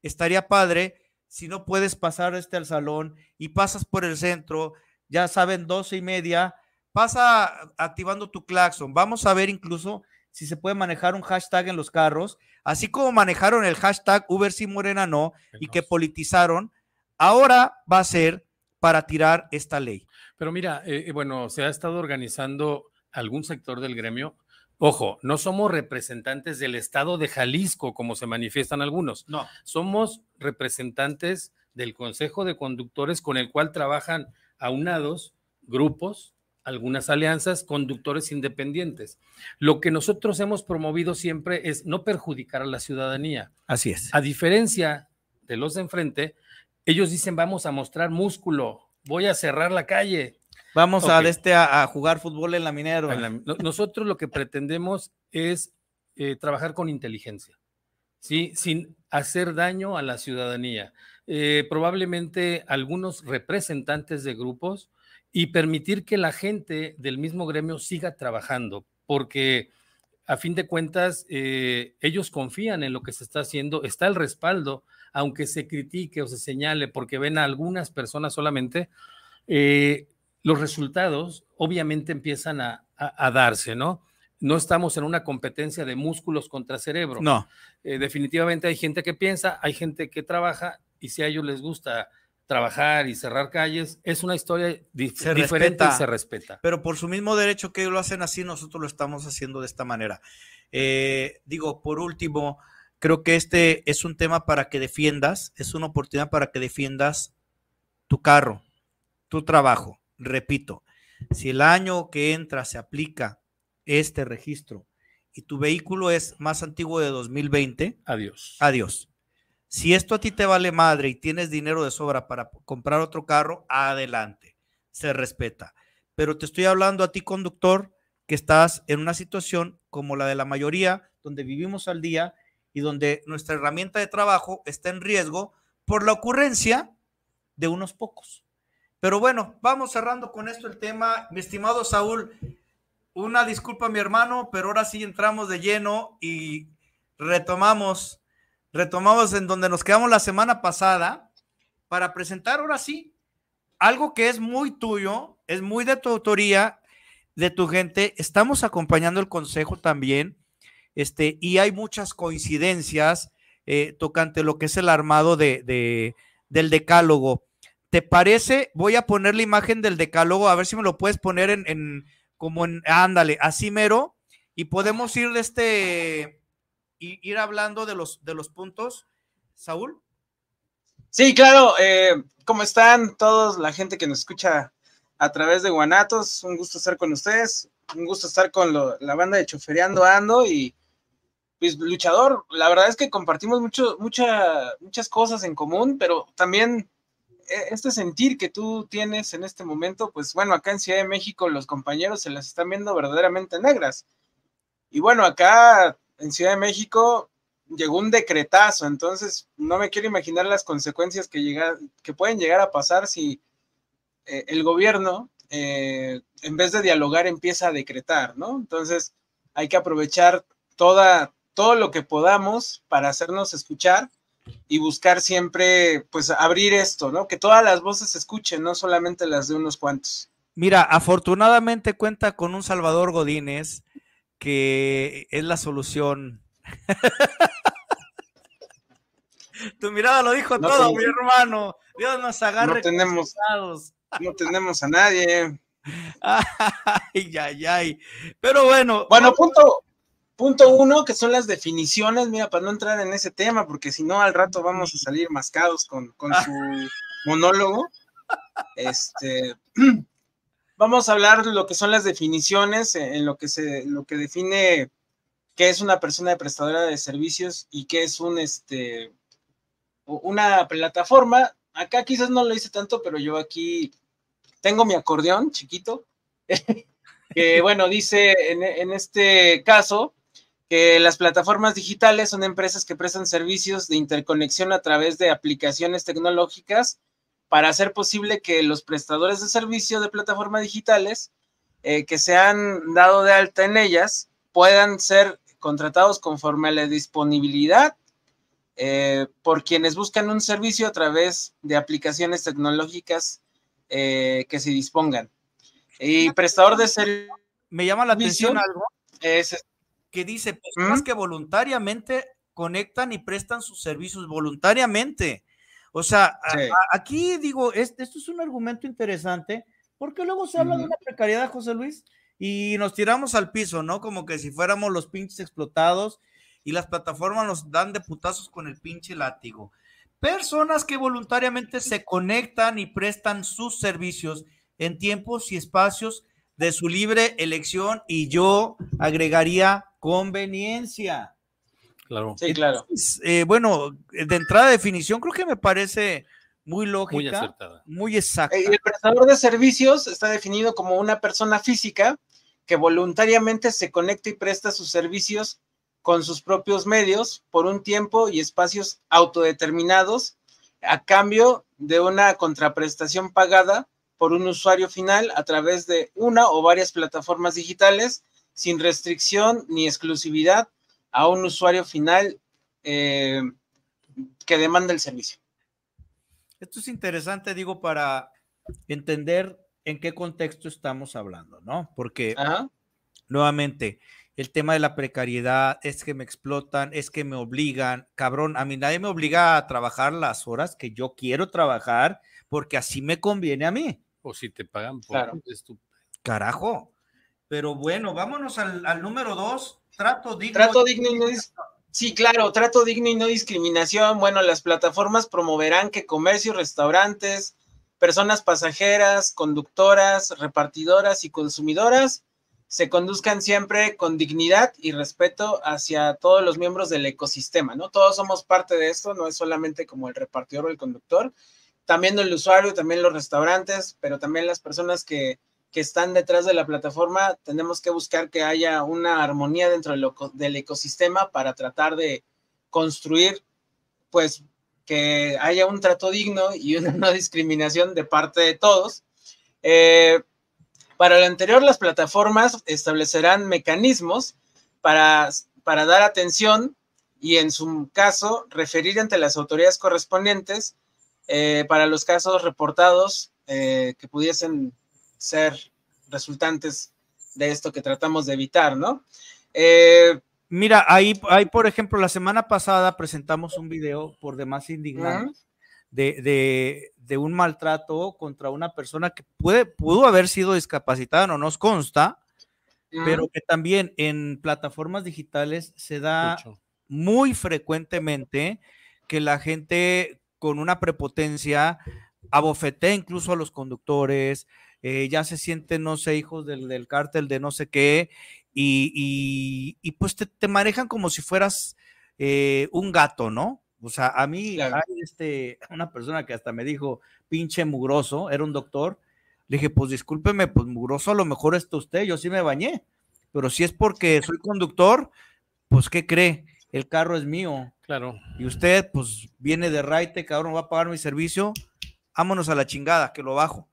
[SPEAKER 1] Estaría padre si no puedes pasar este al salón y pasas por el centro, ya saben, doce y media, pasa activando tu claxon. Vamos a ver incluso si se puede manejar un hashtag en los carros, así como manejaron el hashtag Uber si Morena no y que politizaron, ahora va a ser para tirar
[SPEAKER 3] esta ley. Pero mira, eh, eh, bueno, se ha estado organizando algún sector del gremio. Ojo, no somos representantes del estado de Jalisco, como se manifiestan algunos. No. Somos representantes del Consejo de Conductores con el cual trabajan aunados grupos algunas alianzas, conductores independientes. Lo que nosotros hemos promovido siempre es no perjudicar a la ciudadanía. Así es. A diferencia de los de enfrente, ellos dicen vamos a mostrar músculo, voy a cerrar la calle. Vamos a, este, a, jugar fútbol en la minera. nosotros lo que pretendemos es eh, trabajar con inteligencia, ¿sí? sin hacer daño a la ciudadanía. Eh, probablemente algunos representantes de grupos y permitir que la gente del mismo gremio siga trabajando, porque a fin de cuentas eh, ellos confían en lo que se está haciendo, está el respaldo, aunque se critique o se señale porque ven a algunas personas solamente, eh, los resultados obviamente empiezan a, darse, ¿no? no estamos en una competencia de músculos contra cerebro. No. Eh, definitivamente hay gente que piensa, hay gente que trabaja y si a ellos les gusta trabajar y cerrar calles, es una historia diferente y se respeta.
[SPEAKER 1] Pero por su mismo derecho que lo hacen así, nosotros lo estamos haciendo de esta manera. Eh, digo, por último, creo que este es un tema para que defiendas, es una oportunidad para que defiendas tu carro, tu trabajo. Repito, si el año que entra se aplica este registro y tu vehículo es más antiguo de 2020, adiós. Adiós. Si esto a ti te vale madre y tienes dinero de sobra para comprar otro carro, adelante, se respeta. Pero te estoy hablando a ti, conductor, que estás en una situación como la de la mayoría, donde vivimos al día y donde nuestra herramienta de trabajo está en riesgo por la ocurrencia de unos pocos. Pero bueno, vamos cerrando con esto el tema. Mi estimado Saúl, una disculpa mi hermano, pero ahora sí entramos de lleno y retomamos retomamos en donde nos quedamos la semana pasada para presentar ahora sí algo que es muy tuyo, es muy de tu autoría, de tu gente. Estamos acompañando el consejo también, este, y hay muchas coincidencias eh, tocante lo que es el armado del decálogo. ¿Te parece? Voy a poner la imagen del decálogo, a ver si me lo puedes poner en, en como en, ándale, así mero, y podemos ir de este y ir hablando de los, de los puntos,
[SPEAKER 2] Saúl. Sí, claro. Eh, ¿Cómo están todos la gente que nos escucha a través de Guanatos? Un gusto estar con ustedes. Un gusto estar con la banda de Chofereando Ando y pues luchador. La verdad es que compartimos mucho, muchas cosas en común, pero también eh, este sentir que tú tienes en este momento, pues bueno, acá en Ciudad de México los compañeros se las están viendo verdaderamente negras. Y bueno, acá en Ciudad de México llegó un decretazo, entonces no me quiero imaginar las consecuencias que, llega, que pueden llegar a pasar si eh, el gobierno, eh, en vez de dialogar, empieza a decretar, ¿no? Entonces hay que aprovechar toda, todo lo que podamos para hacernos escuchar y buscar siempre, pues, abrir esto, ¿no? Que todas las voces se escuchen, no solamente las de unos cuantos.
[SPEAKER 1] Mira, afortunadamente cuenta con un Salvador Godínez que es la solución. (laughs) tu mirada lo dijo todo, mi hermano. Dios nos agarre. No tenemos, (laughs) no
[SPEAKER 2] tenemos a nadie. ay, ay, ay. Pero bueno. Bueno, punto, punto uno, que son las definiciones. Mira, para no entrar en ese tema, porque si no, al rato vamos a salir mascados con, con su (laughs) monólogo. Este. (clears throat) Vamos a hablar de lo que son las definiciones, eh, en lo que se, lo que define qué es una persona prestadora de servicios y qué es un este una plataforma. Acá quizás no lo hice tanto, pero yo aquí tengo mi acordeón chiquito. (laughs) que bueno, dice en este caso, que las plataformas digitales son empresas que prestan servicios de interconexión a través de aplicaciones tecnológicas para hacer posible que los prestadores de servicio de plataformas digitales eh, que se han dado de alta en ellas puedan ser contratados conforme a la disponibilidad eh, por quienes buscan un servicio a través de aplicaciones tecnológicas eh, que se dispongan. Y prestador de servicio. Me llama la atención algo este.
[SPEAKER 1] que dice personas que voluntariamente conectan y prestan sus servicios voluntariamente. O sea, aquí digo, esto es un argumento interesante, porque luego se habla de una precariedad, José Luis, y nos tiramos al piso, ¿no? Como que si fuéramos los pinches explotados y las plataformas nos dan de putazos con el pinche látigo. Personas que voluntariamente se conectan y prestan sus servicios en tiempos y espacios de su libre elección y yo agregaría conveniencia. Claro. Sí, claro. Eh, bueno, de
[SPEAKER 2] entrada definición creo que me parece muy lógica, muy, acertada. muy exacta. Eh, el prestador de servicios está definido como una persona física que voluntariamente se conecta y presta sus servicios con sus propios medios por un tiempo y espacios autodeterminados a cambio de una contraprestación pagada por un usuario final a través de una o varias plataformas digitales sin restricción ni exclusividad a un usuario final eh, que demanda el servicio.
[SPEAKER 1] Esto es interesante, digo, para entender en qué contexto estamos hablando, ¿no? Porque nuevamente, el tema de la precariedad es que me explotan, es que me obligan, cabrón, a mí nadie me obliga a trabajar las horas que yo quiero trabajar porque así me conviene a mí.
[SPEAKER 3] O si
[SPEAKER 2] te pagan por claro. Carajo. Pero bueno, vámonos al número dos Trato digno. y no Sí, claro, trato digno y no discriminación. Bueno, las plataformas promoverán que comercios, restaurantes, personas pasajeras, conductoras, repartidoras y consumidoras se conduzcan siempre con dignidad y respeto hacia todos los miembros del ecosistema, ¿no? Todos somos parte de esto, no es solamente como el repartidor o el conductor, también el usuario, también los restaurantes, pero también las personas que que están detrás de la plataforma, tenemos que buscar que haya una armonía dentro del ecosistema para tratar de construir, pues, que haya un trato digno y una no discriminación de parte de todos. Eh, para lo anterior, las plataformas establecerán mecanismos para, para dar atención y, en su caso, referir ante las autoridades correspondientes eh, para los casos reportados eh, que pudiesen ser resultantes de esto que tratamos de evitar, ¿no? Eh,
[SPEAKER 1] Mira, ahí, hay, por ejemplo, la semana pasada presentamos un video por demás indignante de, un maltrato contra una persona que puede, pudo haber sido discapacitada, no nos consta, pero que también en plataformas digitales se da muy frecuentemente que la gente con una prepotencia abofetea incluso a los conductores, eh, ya se sienten, no sé, hijos del, del cártel de no sé qué, y, pues te, manejan como si fueras eh, un gato, ¿no? O sea, a mí hay este, una persona que hasta me dijo, pinche mugroso, era un doctor, le dije, pues discúlpeme, pues mugroso a lo mejor está usted, yo sí me bañé, pero si es porque soy conductor, pues ¿qué cree? El carro es mío. Claro. Y usted, pues viene de raite, cabrón, va a pagar mi servicio, vámonos a la chingada, que lo bajo.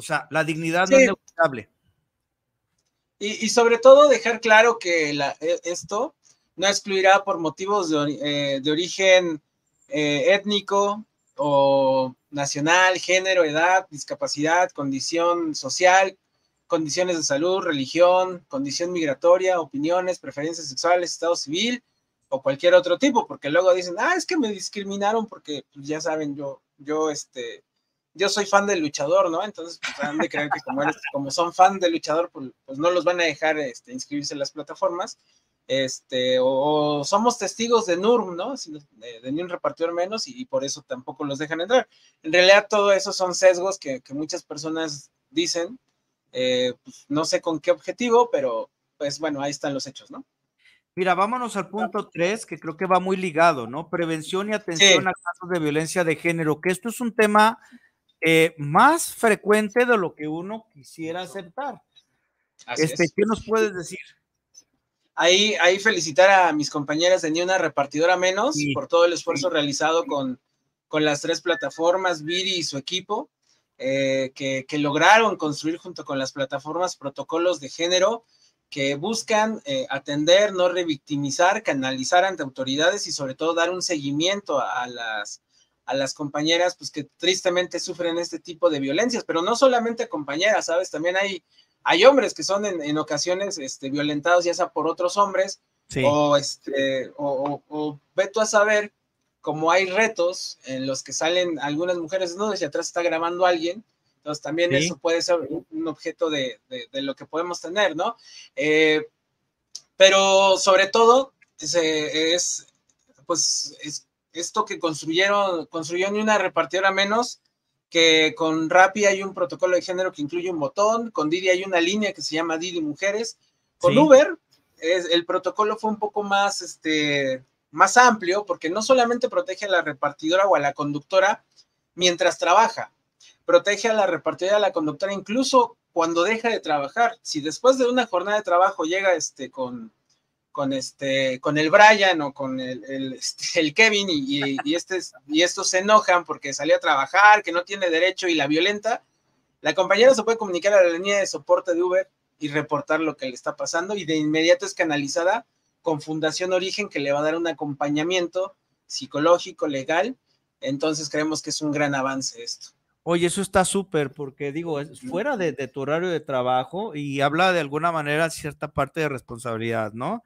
[SPEAKER 1] O sea, la dignidad
[SPEAKER 2] no es negociable. Y, sobre todo dejar claro que e, esto no excluirá por motivos de, eh, origen eh, étnico o nacional, género, edad, discapacidad, condición social, condiciones de salud, religión, condición migratoria, opiniones, preferencias sexuales, estado civil o cualquier otro tipo, porque luego dicen, ah, es que me discriminaron porque pues, ya saben, yo, yo, este, yo soy fan del luchador, ¿no? Entonces, pues han de creer que como, como son fan del luchador, pues, pues no los van a dejar este, inscribirse en las plataformas. Este, o, somos testigos de NURM, ¿no? De, de ni un menos y, por eso tampoco los dejan entrar. En realidad, todo eso son sesgos que, muchas personas dicen, eh, pues, no sé con qué objetivo, pero pues bueno, ahí están los hechos, ¿no?
[SPEAKER 1] Mira, vámonos al punto 3, que creo que va muy ligado, ¿no? Prevención y atención a casos de violencia de género, que esto es un tema eh, más frecuente de lo que
[SPEAKER 2] uno quisiera aceptar.
[SPEAKER 1] Este, ¿Qué nos puedes decir?
[SPEAKER 2] Ahí, ahí felicitar a mis compañeras de Ni una repartidora menos por todo el esfuerzo realizado con, con las tres plataformas, Viri y su equipo, eh, que, lograron construir junto con las plataformas protocolos de género que buscan eh, atender, no revictimizar, canalizar ante autoridades y sobre todo dar un seguimiento a las las compañeras, pues que tristemente sufren este tipo de violencias, pero no solamente compañeras, ¿sabes? También hay, hay hombres que son en, en ocasiones este, violentados, ya sea por otros hombres, o, este, o, o, ve a saber, cómo hay retos en los que salen algunas mujeres, no, desde atrás está grabando alguien, entonces también eso puede ser un objeto de, de, lo que podemos tener, ¿no? Eh, pero sobre todo, es, es pues es esto que construyeron, construyó ni una repartidora menos, que con Rappi hay un protocolo de género que incluye un botón, con Didi hay una línea que se llama Didi Mujeres, con Uber es, el protocolo fue un poco más, este, más amplio porque no solamente protege a la repartidora o a la conductora mientras trabaja, protege a la repartidora a la conductora incluso cuando deja de trabajar. Si después de una jornada de trabajo llega este, con, con este, con el Brian o con el, el, este, (laughs) Kevin y, y, y estos se enojan porque salió a trabajar, que no tiene derecho y la violenta, la compañera se puede comunicar a la línea de soporte de Uber y reportar lo que le está pasando y de inmediato es canalizada con Fundación Origen que le va a dar un acompañamiento psicológico, legal. Entonces creemos que es un gran avance esto.
[SPEAKER 1] Oye, eso está súper, porque digo, es fuera de, tu horario de trabajo y habla de alguna manera cierta parte de responsabilidad, ¿no?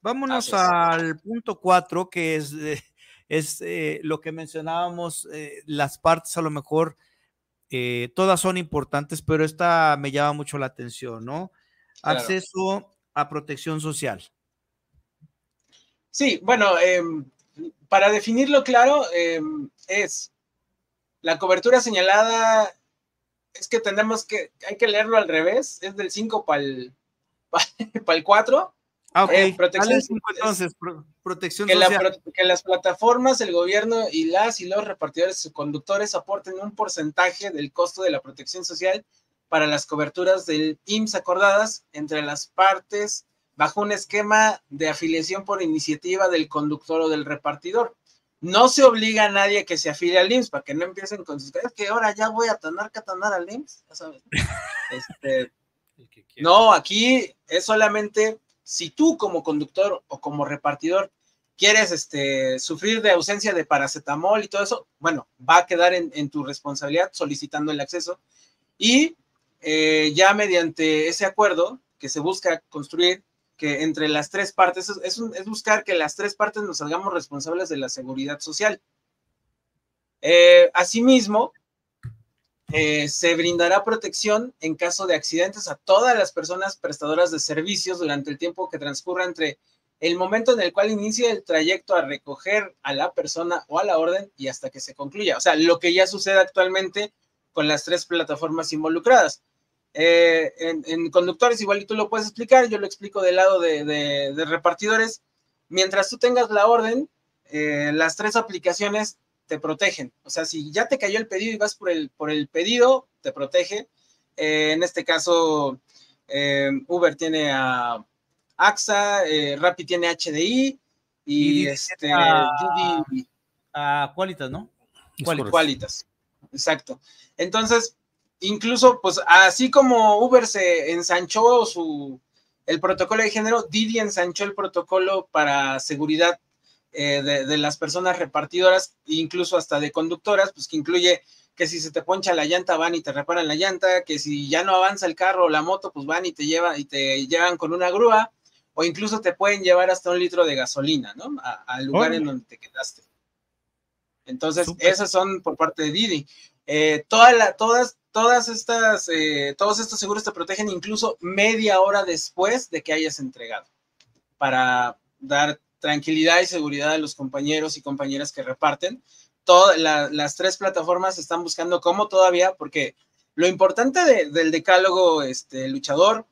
[SPEAKER 1] Vámonos al punto cuatro, que es, eh, es eh, lo que mencionábamos, eh, las partes a lo mejor, todas son importantes, pero esta me llama mucho la atención, ¿no? Acceso a protección social.
[SPEAKER 2] Sí, bueno, em, para definirlo claro, em, es la cobertura señalada es que tenemos que, hay que leerlo al revés, es del 5 para el, para el 4. Ah, ok. Eh, entonces, protección social. que las plataformas, el gobierno y las y los repartidores conductores aporten un porcentaje del costo de la protección social para las coberturas del IMSS acordadas entre las partes bajo un esquema de afiliación por iniciativa del conductor o del repartidor. No se obliga a nadie que se afilie al IMSS para que no empiecen con sus es que ahora ya voy a que catanar al IMSS, sabes. (laughs) Este, no, aquí es solamente si tú como conductor o como repartidor quieres este, sufrir de ausencia de paracetamol y todo eso, bueno, va a quedar en, tu responsabilidad solicitando el acceso. Y eh, ya mediante ese acuerdo que se busca construir, que entre las tres partes, es, buscar que las tres partes nos salgamos responsables de la seguridad social. Eh, asimismo, eh, se brindará protección en caso de accidentes a todas las personas prestadoras de servicios durante el tiempo que transcurra entre el momento en el cual inicia el trayecto a recoger a la persona o a la orden y hasta que se concluya. O sea, lo que ya sucede actualmente con las tres plataformas involucradas. Eh, en, conductores, igual y tú lo puedes explicar, yo lo explico del lado de, repartidores. Mientras tú tengas la orden, eh, las tres aplicaciones te protegen. O sea, si ya te cayó el pedido y vas por el, por el pedido, te protege. Eh, en este caso, Uber tiene a AXA, Rappi tiene HDI y, este, a, cualitas a Qualitas, ¿no? Qualitas, exacto. Entonces, incluso, pues, así como Uber se ensanchó su, el protocolo de género, Didi ensanchó el protocolo para seguridad eh, de, las personas repartidoras, incluso hasta de conductoras, pues que incluye que si se te poncha la llanta van y te reparan la llanta, que si ya no avanza el carro o la moto, pues van y te llevan y te llevan con una grúa, o incluso te pueden llevar hasta un litro de gasolina, ¿no? Al lugar en donde te quedaste. Entonces, esas son por parte de Didi. Eh, todas todas estas, eh, todos estos seguros te protegen incluso media hora después de que hayas entregado, para dar tranquilidad y seguridad a los compañeros y compañeras que reparten. Todas las tres plataformas están buscando cómo todavía, porque lo importante del decálogo este, luchador,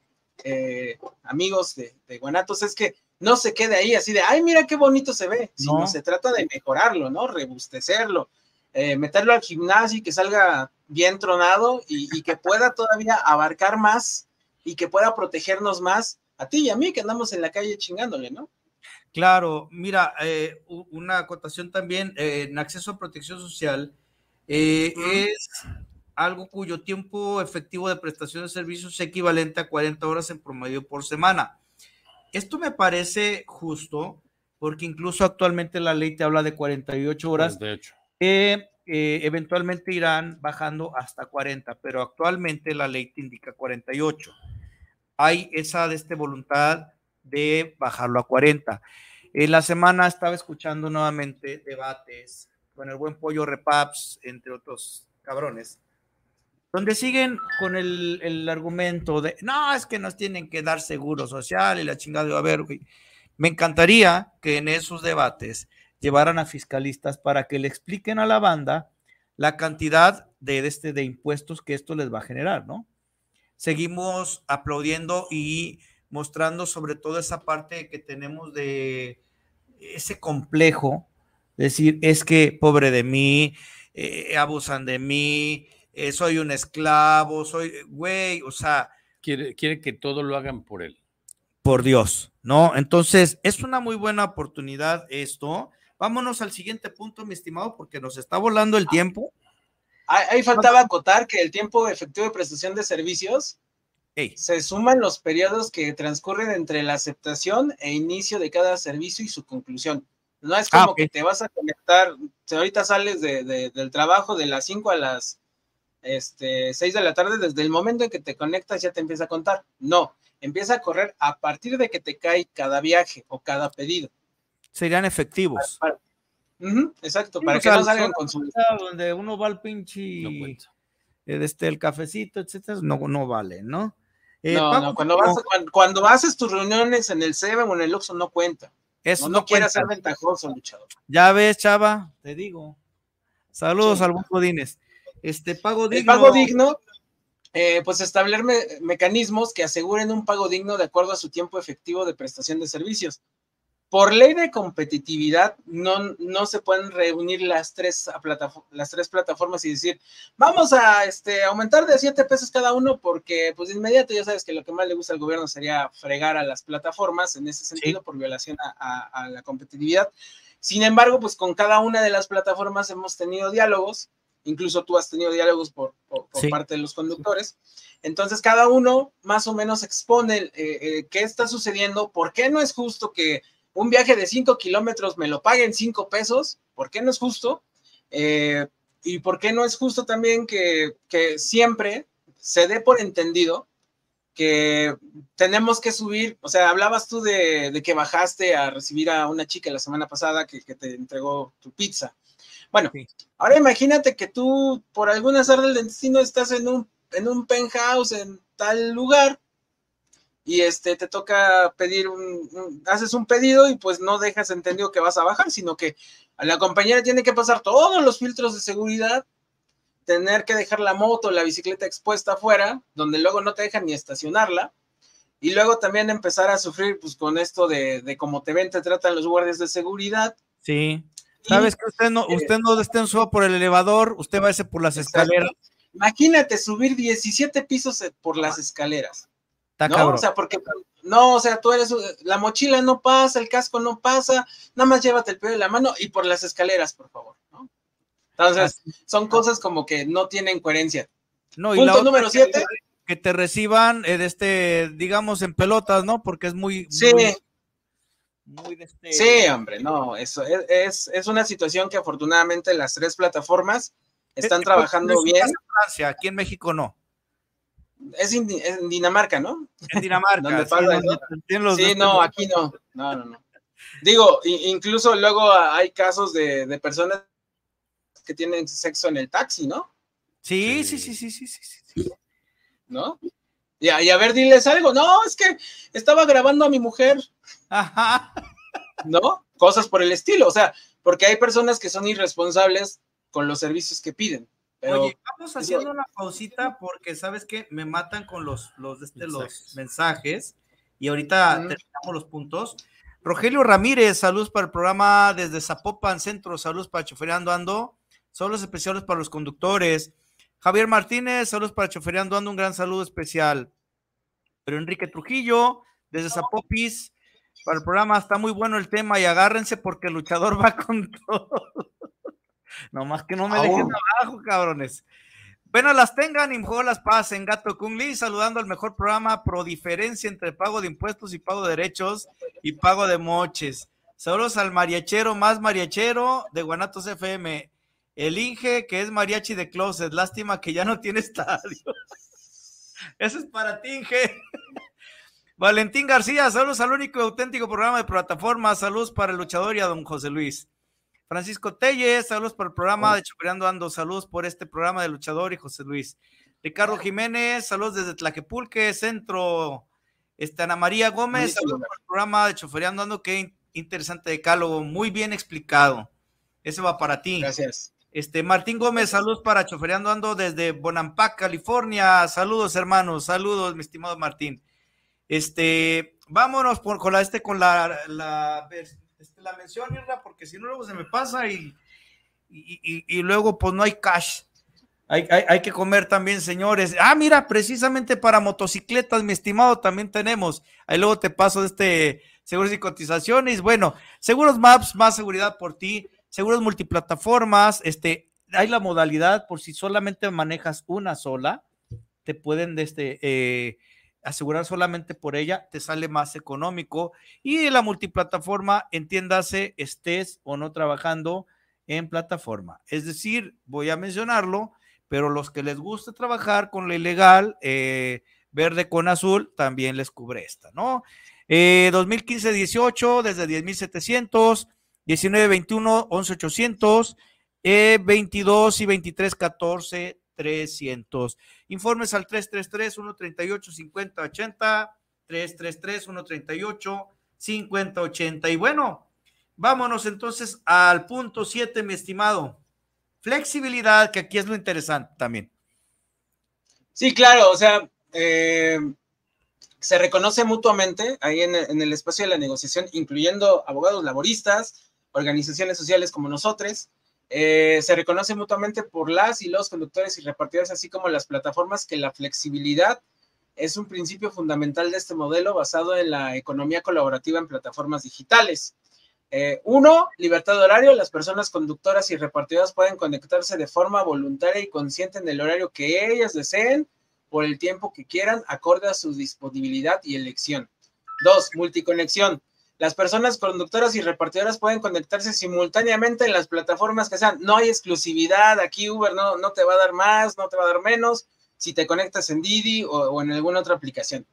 [SPEAKER 2] eh, amigos de, Guanatos, es que no se quede ahí así de, ay, mira qué bonito se ve, sino se trata de mejorarlo, ¿no? Rebustecerlo, eh, meterlo al gimnasio y que salga bien tronado y, que pueda todavía abarcar más y que pueda protegernos más a ti y a mí que andamos en la calle chingándole, ¿no?
[SPEAKER 1] Claro, mira, eh, una acotación también eh, en acceso a protección social es algo cuyo tiempo efectivo de prestación de servicios es equivalente a 40 horas en promedio por semana. Esto me parece justo porque incluso actualmente la ley te habla de 48 horas. de hecho que eh, eventualmente irán bajando hasta 40, pero actualmente la ley te indica 48. Hay esa de este voluntad de bajarlo a 40. En la semana estaba escuchando nuevamente debates con el buen pollo Repaps, entre otros cabrones, donde siguen con el, argumento de, no, es que nos tienen que dar seguro social y la chingada de, a me encantaría que en esos debates llevaran a fiscalistas para que le expliquen a la banda la cantidad de, este, impuestos que esto les va a generar, ¿no? Seguimos aplaudiendo y mostrando sobre todo esa parte que tenemos de ese complejo, decir, es que pobre de mí, eh, abusan de mí, eh, soy un esclavo, soy, güey, o sea... Quiere, quiere que todo lo hagan por él. Por Dios, ¿no? Entonces, es una muy buena oportunidad esto. Vámonos al siguiente punto, mi estimado, porque nos
[SPEAKER 2] está volando el ah. tiempo. Ahí faltaba acotar que el tiempo efectivo de prestación de servicios Se suman los periodos que transcurren entre la aceptación e inicio de cada servicio y su conclusión. No es ah, como que te vas a conectar, ahorita sales de, del trabajo de las 5 a las este, 6 de la tarde, desde el momento en que te conectas ya te empieza a contar. No, empieza a correr a partir de que te cae cada viaje o cada pedido
[SPEAKER 1] serían efectivos.
[SPEAKER 2] exacto, para que no salgan
[SPEAKER 1] con Donde uno va al pinche... No eh, este, el cafecito, etcétera, no, no vale, ¿no? Eh, no, cuando, vas,
[SPEAKER 2] cuando, haces tus reuniones en el Seven o en el Oxxo no cuenta. Eso no, quiere ser ventajoso, luchador.
[SPEAKER 1] Ya ves, chava,
[SPEAKER 2] te digo. Saludos
[SPEAKER 1] al buen Este pago digno. pago digno,
[SPEAKER 2] eh, pues establecer mecanismos que aseguren un pago digno de acuerdo a su tiempo efectivo de prestación de servicios. Por ley de competitividad, no, no se pueden reunir las tres, plataformas y decir, vamos a este, aumentar de siete pesos cada uno, porque pues de inmediato ya sabes que lo que más le gusta al gobierno sería fregar a las plataformas en ese sentido por violación a, la competitividad. Sin embargo, pues con cada una de las plataformas hemos tenido diálogos, incluso tú has tenido diálogos por, parte de los conductores. Entonces, cada uno más o menos expone eh, eh, qué está sucediendo, por qué no es justo que un viaje de 5 kilómetros me lo paguen 5 pesos, ¿por qué no es justo? Eh, y por qué no es justo también que, siempre se dé por entendido que tenemos que subir, o sea, hablabas tú de, que bajaste a recibir a una chica la semana pasada que, te entregó tu pizza. Bueno, ahora imagínate que tú por alguna azar del destino estás en un, en un penthouse en tal lugar y este te toca pedir un, haces un pedido y pues no dejas entendido que vas a bajar, sino que la compañera tiene que pasar todos los filtros de seguridad, tener que dejar la moto, la bicicleta expuesta afuera, donde luego no te dejan ni estacionarla. Y luego también empezar a sufrir pues con esto de, de cómo te ven, te tratan los guardias de seguridad. Sí. Sabes que usted no, este usted no por el elevador, usted va a por las escaleras. Imagínate subir 17 pisos eh, por las escaleras no, o sea, porque no, o sea, tú eres la mochila no pasa, el casco no pasa, nada más llévate el pelo de la mano y por las escaleras, por favor, ¿no? Entonces, son cosas como que no tienen coherencia. No, y la número 7 Que
[SPEAKER 1] te reciban, eh, de este, digamos, en pelotas, ¿no? Porque es muy. Sí.
[SPEAKER 2] Muy, este Sí, hombre, no, eso es, es, una situación que afortunadamente las tres plataformas están pues, trabajando este bien. En aquí en México no es en, Dinamarca, ¿no? En Dinamarca. sí, ¿no? aquí no. No, no, no. Digo, incluso luego hay casos de, personas que tienen sexo en el taxi, ¿no? Sí, sí, sí, sí, sí, sí, sí. ¿No? Y y a ver, diles algo. No, es que estaba grabando a mi mujer. Ajá. ¿No? Cosas por el estilo. O sea, porque hay personas que son irresponsables con los servicios que piden. Oye, vamos haciendo
[SPEAKER 1] una pausita porque sabes que me matan con los, los, este, mensajes. los mensajes y ahorita terminamos los puntos. Rogelio Ramírez, saludos para el programa desde Zapopan Centro, saludos para Choferiando Ando, saludos especiales para los conductores. Javier Martínez, saludos para Choferiando Ando, un gran saludo especial. Pero Enrique Trujillo, desde Zapopis, para el programa, está muy bueno el tema y agárrense porque el luchador (laughs) va con todo. Nomás que no me dejen abajo, cabrones. Bueno, las tengan, y mejor las pasen, Gato Kung saludando al mejor programa pro diferencia entre pago de impuestos y pago de derechos y pago de moches. Saludos al mariachero más mariachero de Guanatos FM. El Inge, que es mariachi de closet. Lástima que ya no tiene estadio. (laughs) Eso es para ti, Inge. (laughs) Valentín García, saludos al único auténtico programa de plataforma. Saludos para el luchador y a don José Luis. Francisco Telles, saludos por el programa de choferiando. Ando, saludos por este programa de Luchador y José Luis. Ricardo Jiménez, saludos desde Tlaquepulque, Centro. Este, Ana María Gómez, saludos por el programa de Chofereando Ando, qué interesante decálogo, muy bien explicado. Ese va para ti. Gracias. Este, Martín Gómez, saludos para Chofereando Ando desde Bonampak, California. Saludos, hermanos. Saludos, mi estimado Martín. Este, vámonos con la, este, con la, este, la mención, porque si no, luego se me pasa y, y, luego pues no hay cash. Hay, que comer también, señores. Ah, mira, precisamente para motocicletas, mi estimado, también tenemos. Ahí luego te paso de este seguros y cotizaciones. Bueno, seguros maps, más seguridad por ti, seguros multiplataformas, este, hay la modalidad por si solamente manejas una sola, te pueden de este, eh, asegurar solamente por ella te sale más económico. Y la multiplataforma, entiéndase, estés o no trabajando en plataforma. Es decir, voy a mencionarlo, pero los que les gusta trabajar con la ilegal, eh, verde con azul, también les cubre esta, ¿no? 2015-18, eh, desde 10.700, 19-21, 11.800, 22 y 23-14 300. Informes al 333-138-5080, 333-138-5080. Y bueno, vámonos entonces al punto 7, mi estimado. Flexibilidad, que aquí es lo interesante también.
[SPEAKER 2] Sí, claro, o sea, eh, se reconoce mutuamente ahí en, en el espacio de la negociación, incluyendo abogados laboristas, organizaciones sociales como nosotros, eh, se reconoce mutuamente por las y los conductores y repartidores, así como las plataformas, que la flexibilidad es un principio fundamental de este modelo basado en la economía colaborativa en plataformas digitales. Eh, uno, libertad de horario. Las personas conductoras y repartidoras pueden conectarse de forma voluntaria y consciente en el horario que ellas deseen por el tiempo que quieran, acorde a su disponibilidad y elección. Dos, multiconexión. Las personas conductoras y repartidoras pueden conectarse simultáneamente en las plataformas que sean. No hay exclusividad. Aquí Uber no, no te va a dar más, no te va a dar menos si te conectas en Didi o, en alguna otra aplicación.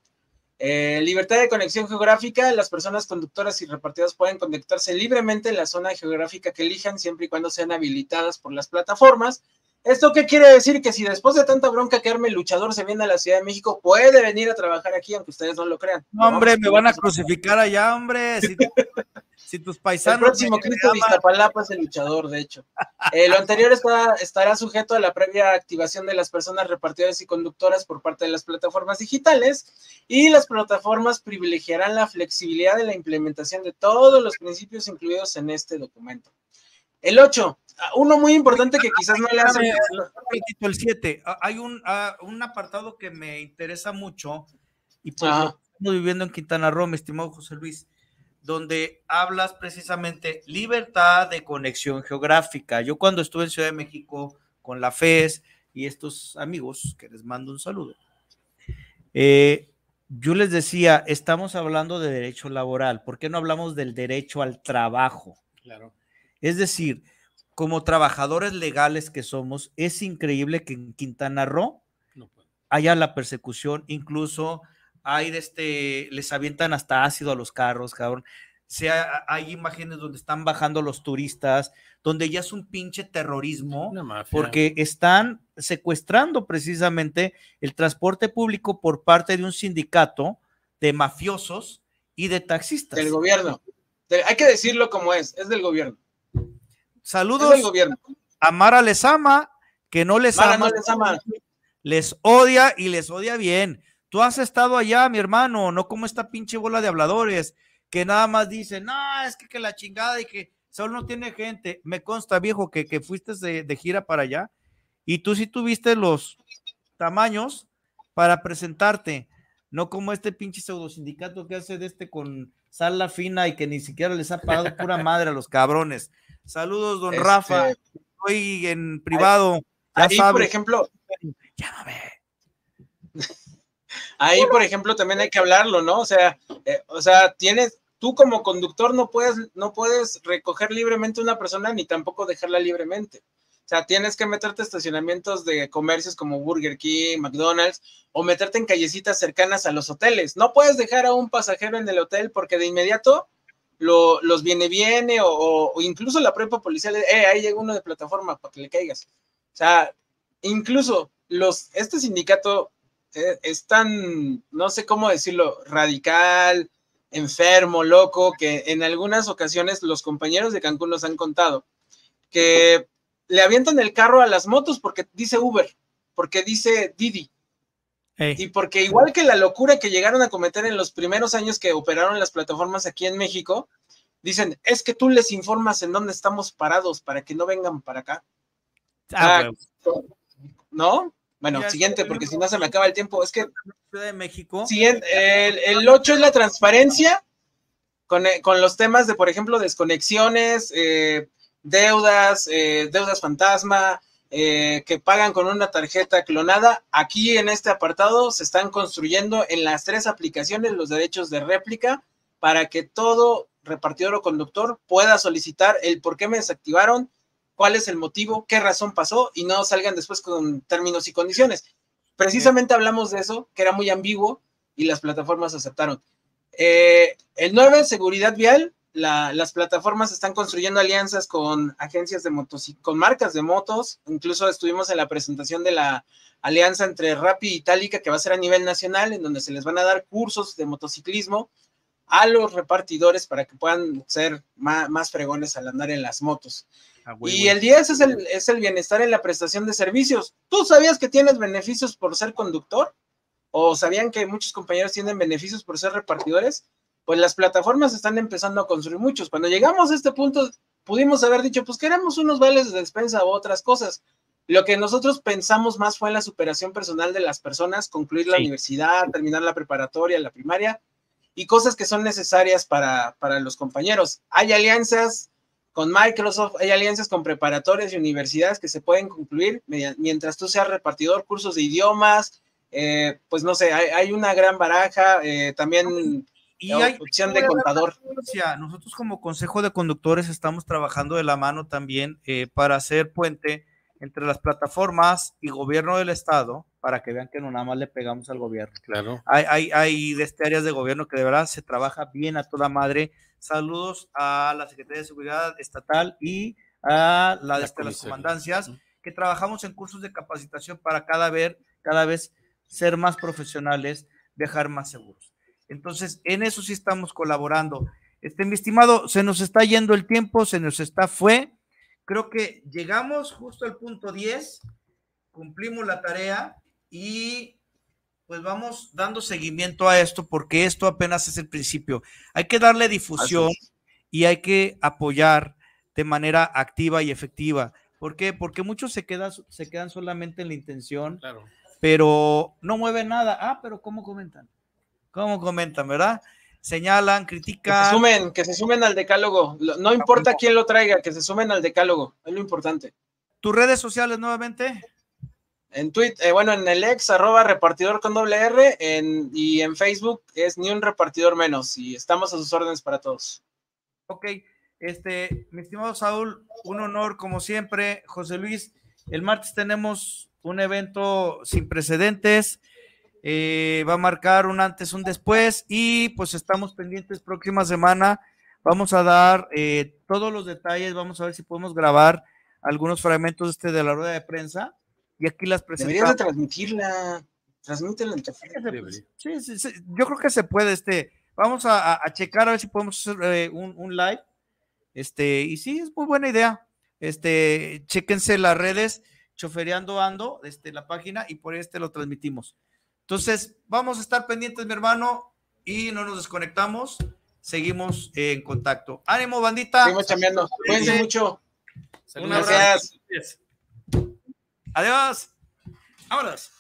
[SPEAKER 2] Eh, libertad de conexión geográfica. Las personas conductoras y repartidoras pueden conectarse libremente en la zona geográfica que elijan siempre y cuando sean habilitadas por las plataformas. ¿Esto qué quiere decir? Que si después de tanta bronca que arme el luchador se viene a la Ciudad de México, puede venir a trabajar aquí, aunque ustedes no lo crean. No, hombre, me van a crucificar allá, hombre. Si, tus paisanos. El próximo Cristo de Iztapalapa es el luchador, de hecho. Eh, lo anterior está, estará sujeto a la previa activación de las personas repartidoras y conductoras por parte de las plataformas digitales, y las plataformas privilegiarán la flexibilidad de la implementación de todos los principios incluidos en este documento. El ocho, Uno muy importante que quizás no le hace. El 7. Ah,
[SPEAKER 1] hay ah, un, apartado que me interesa mucho y pues viviendo en Quintana Roo, mi estimado José Luis, donde hablas precisamente libertad de conexión geográfica. Yo cuando estuve en Ciudad de México con la FES y estos amigos, que les mando un saludo, eh, yo les decía, estamos hablando de derecho laboral, ¿por qué no hablamos del derecho al trabajo? Claro. Es decir, como trabajadores legales que somos, es increíble que en Quintana Roo haya la persecución, incluso hay de este, les avientan hasta ácido a los carros, cabrón. hay imágenes donde están bajando los turistas, donde ya es un pinche terrorismo, porque están secuestrando precisamente el transporte público por parte de un sindicato de mafiosos y de taxistas. Del gobierno.
[SPEAKER 2] hay que decirlo como es, es del gobierno.
[SPEAKER 1] Saludos a Mara les ama, que no les ama. les odia y les odia bien. Tú has estado allá, mi hermano, no como esta pinche bola de habladores que nada más dicen, no, es que, que la chingada y que solo no tiene gente. Me consta, viejo, que, fuiste de, de gira para allá y tú sí tuviste los tamaños para presentarte, no como este pinche pseudo sindicato que hace de este con sala fina y que ni siquiera les ha pagado pura (laughs) madre a los cabrones. Saludos, don este, Rafa. Estoy en privado. Ahí, por ejemplo. Llámame.
[SPEAKER 2] (laughs) Ahí, por ejemplo, también hay que hablarlo, ¿no? O sea, eh, o sea, tienes, tú como conductor no puedes, no puedes recoger libremente una persona ni tampoco dejarla libremente. O sea, tienes que meterte a estacionamientos de comercios como Burger King, McDonald's, o meterte en callecitas cercanas a los hoteles. No puedes dejar a un pasajero en el hotel porque de inmediato los viene viene o, incluso la prepa policial, eh, ahí llega uno de plataforma para que le caigas. O sea, incluso los, este sindicato eh, es tan, no sé cómo decirlo, radical, enfermo, loco, que en algunas ocasiones los compañeros de Cancún nos han contado que le avientan el carro a las motos porque dice Uber, porque dice Didi, y porque igual que la locura que llegaron a cometer en los primeros años que operaron las plataformas aquí en México, dicen, es que tú les informas en dónde estamos parados para que no vengan para acá. Ah, ah, ¿No? Bueno, siguiente, porque si no se me acaba el tiempo. Es que...
[SPEAKER 1] De México.
[SPEAKER 2] el, 8 es la transparencia con, eh, con, los temas de, por ejemplo, desconexiones, eh, deudas, eh, deudas fantasma, eh, que pagan con una tarjeta clonada. Aquí en este apartado se están construyendo en las tres aplicaciones los derechos de réplica para que todo repartidor o conductor pueda solicitar el por qué me desactivaron, cuál es el motivo, qué razón pasó y no salgan después con términos y condiciones. Precisamente hablamos de eso, que era muy ambiguo y las plataformas aceptaron. Eh, el 9, seguridad vial, las plataformas están construyendo alianzas con agencias de motos, con marcas de motos. Incluso estuvimos en la presentación de la alianza entre Rappi y Itálica, que va a ser a nivel nacional, en donde se les van a dar cursos de motociclismo a los repartidores para que puedan ser más, más fregones al andar en las motos. Ah, y el 10 es el, es el bienestar en la prestación de servicios. ¿Tú sabías que tienes beneficios por ser conductor? ¿O sabían que muchos compañeros tienen beneficios por ser repartidores? pues las plataformas están empezando a construir muchos. Cuando llegamos a este punto, pudimos haber dicho, pues queremos unos vales de despensa u otras cosas. Lo que nosotros pensamos más fue la superación personal de las personas, concluir la universidad, terminar la preparatoria, la primaria y cosas que son necesarias para, los compañeros. Hay alianzas con Microsoft, hay alianzas con preparatorias y universidades que se pueden concluir mientras tú seas repartidor, cursos de idiomas, eh, pues no sé, hay, una gran baraja, eh, también y hay opción de contador.
[SPEAKER 1] Nosotros como Consejo de Conductores estamos trabajando de la mano también eh, para hacer puente entre las plataformas y gobierno del estado para que vean que no nada más le pegamos al gobierno. Claro. Hay, hay, hay de este áreas de gobierno que de verdad se trabaja bien a toda madre. Saludos a la Secretaría de Seguridad Estatal y a la de las comandancias que trabajamos en cursos de capacitación para cada vez, cada vez ser más profesionales, dejar más seguros. Entonces, en eso sí estamos colaborando. Este, mi estimado, se nos está yendo el tiempo, se nos está fue. Creo que llegamos justo al punto 10, cumplimos la tarea y pues vamos dando seguimiento a esto porque esto apenas es el principio. Hay que darle difusión y hay que apoyar de manera activa y efectiva. ¿Por qué? Porque muchos se, quedan, se quedan solamente en la intención, pero no mueven nada. Ah, pero
[SPEAKER 2] ¿cómo comentan? ¿Cómo comentan, verdad? Señalan, critican. Que se sumen, que se sumen al decálogo. No importa quién lo traiga, que se sumen al decálogo. Es lo importante. ¿Tus redes sociales nuevamente? En Twitter, eh, bueno, en el ex, arroba repartidor con doble R, y en Facebook es ni un repartidor menos, y estamos a sus órdenes para todos.
[SPEAKER 1] Ok, este, mi estimado Saúl, un honor como siempre. José Luis, el martes tenemos un evento sin precedentes. Eh, va a marcar un antes, un después y pues estamos pendientes próxima semana. Vamos a dar eh, todos los detalles, vamos a ver si podemos grabar algunos fragmentos este de la rueda de prensa y aquí las presentamos. Deberías transmitirla, transmítela en yo creo que se puede este. Vamos a, checar a ver si podemos hacer eh, un, live. Este, y sí, es muy buena idea. Este, chéquense las redes, chofereando ando, este, la página, y por este lo transmitimos. Entonces, vamos a estar pendientes, mi hermano, y no nos desconectamos. Seguimos en contacto. Ánimo, bandita. Seguimos chambeando. Cuídense mucho. Un Gracias. Adiós. Vámonos.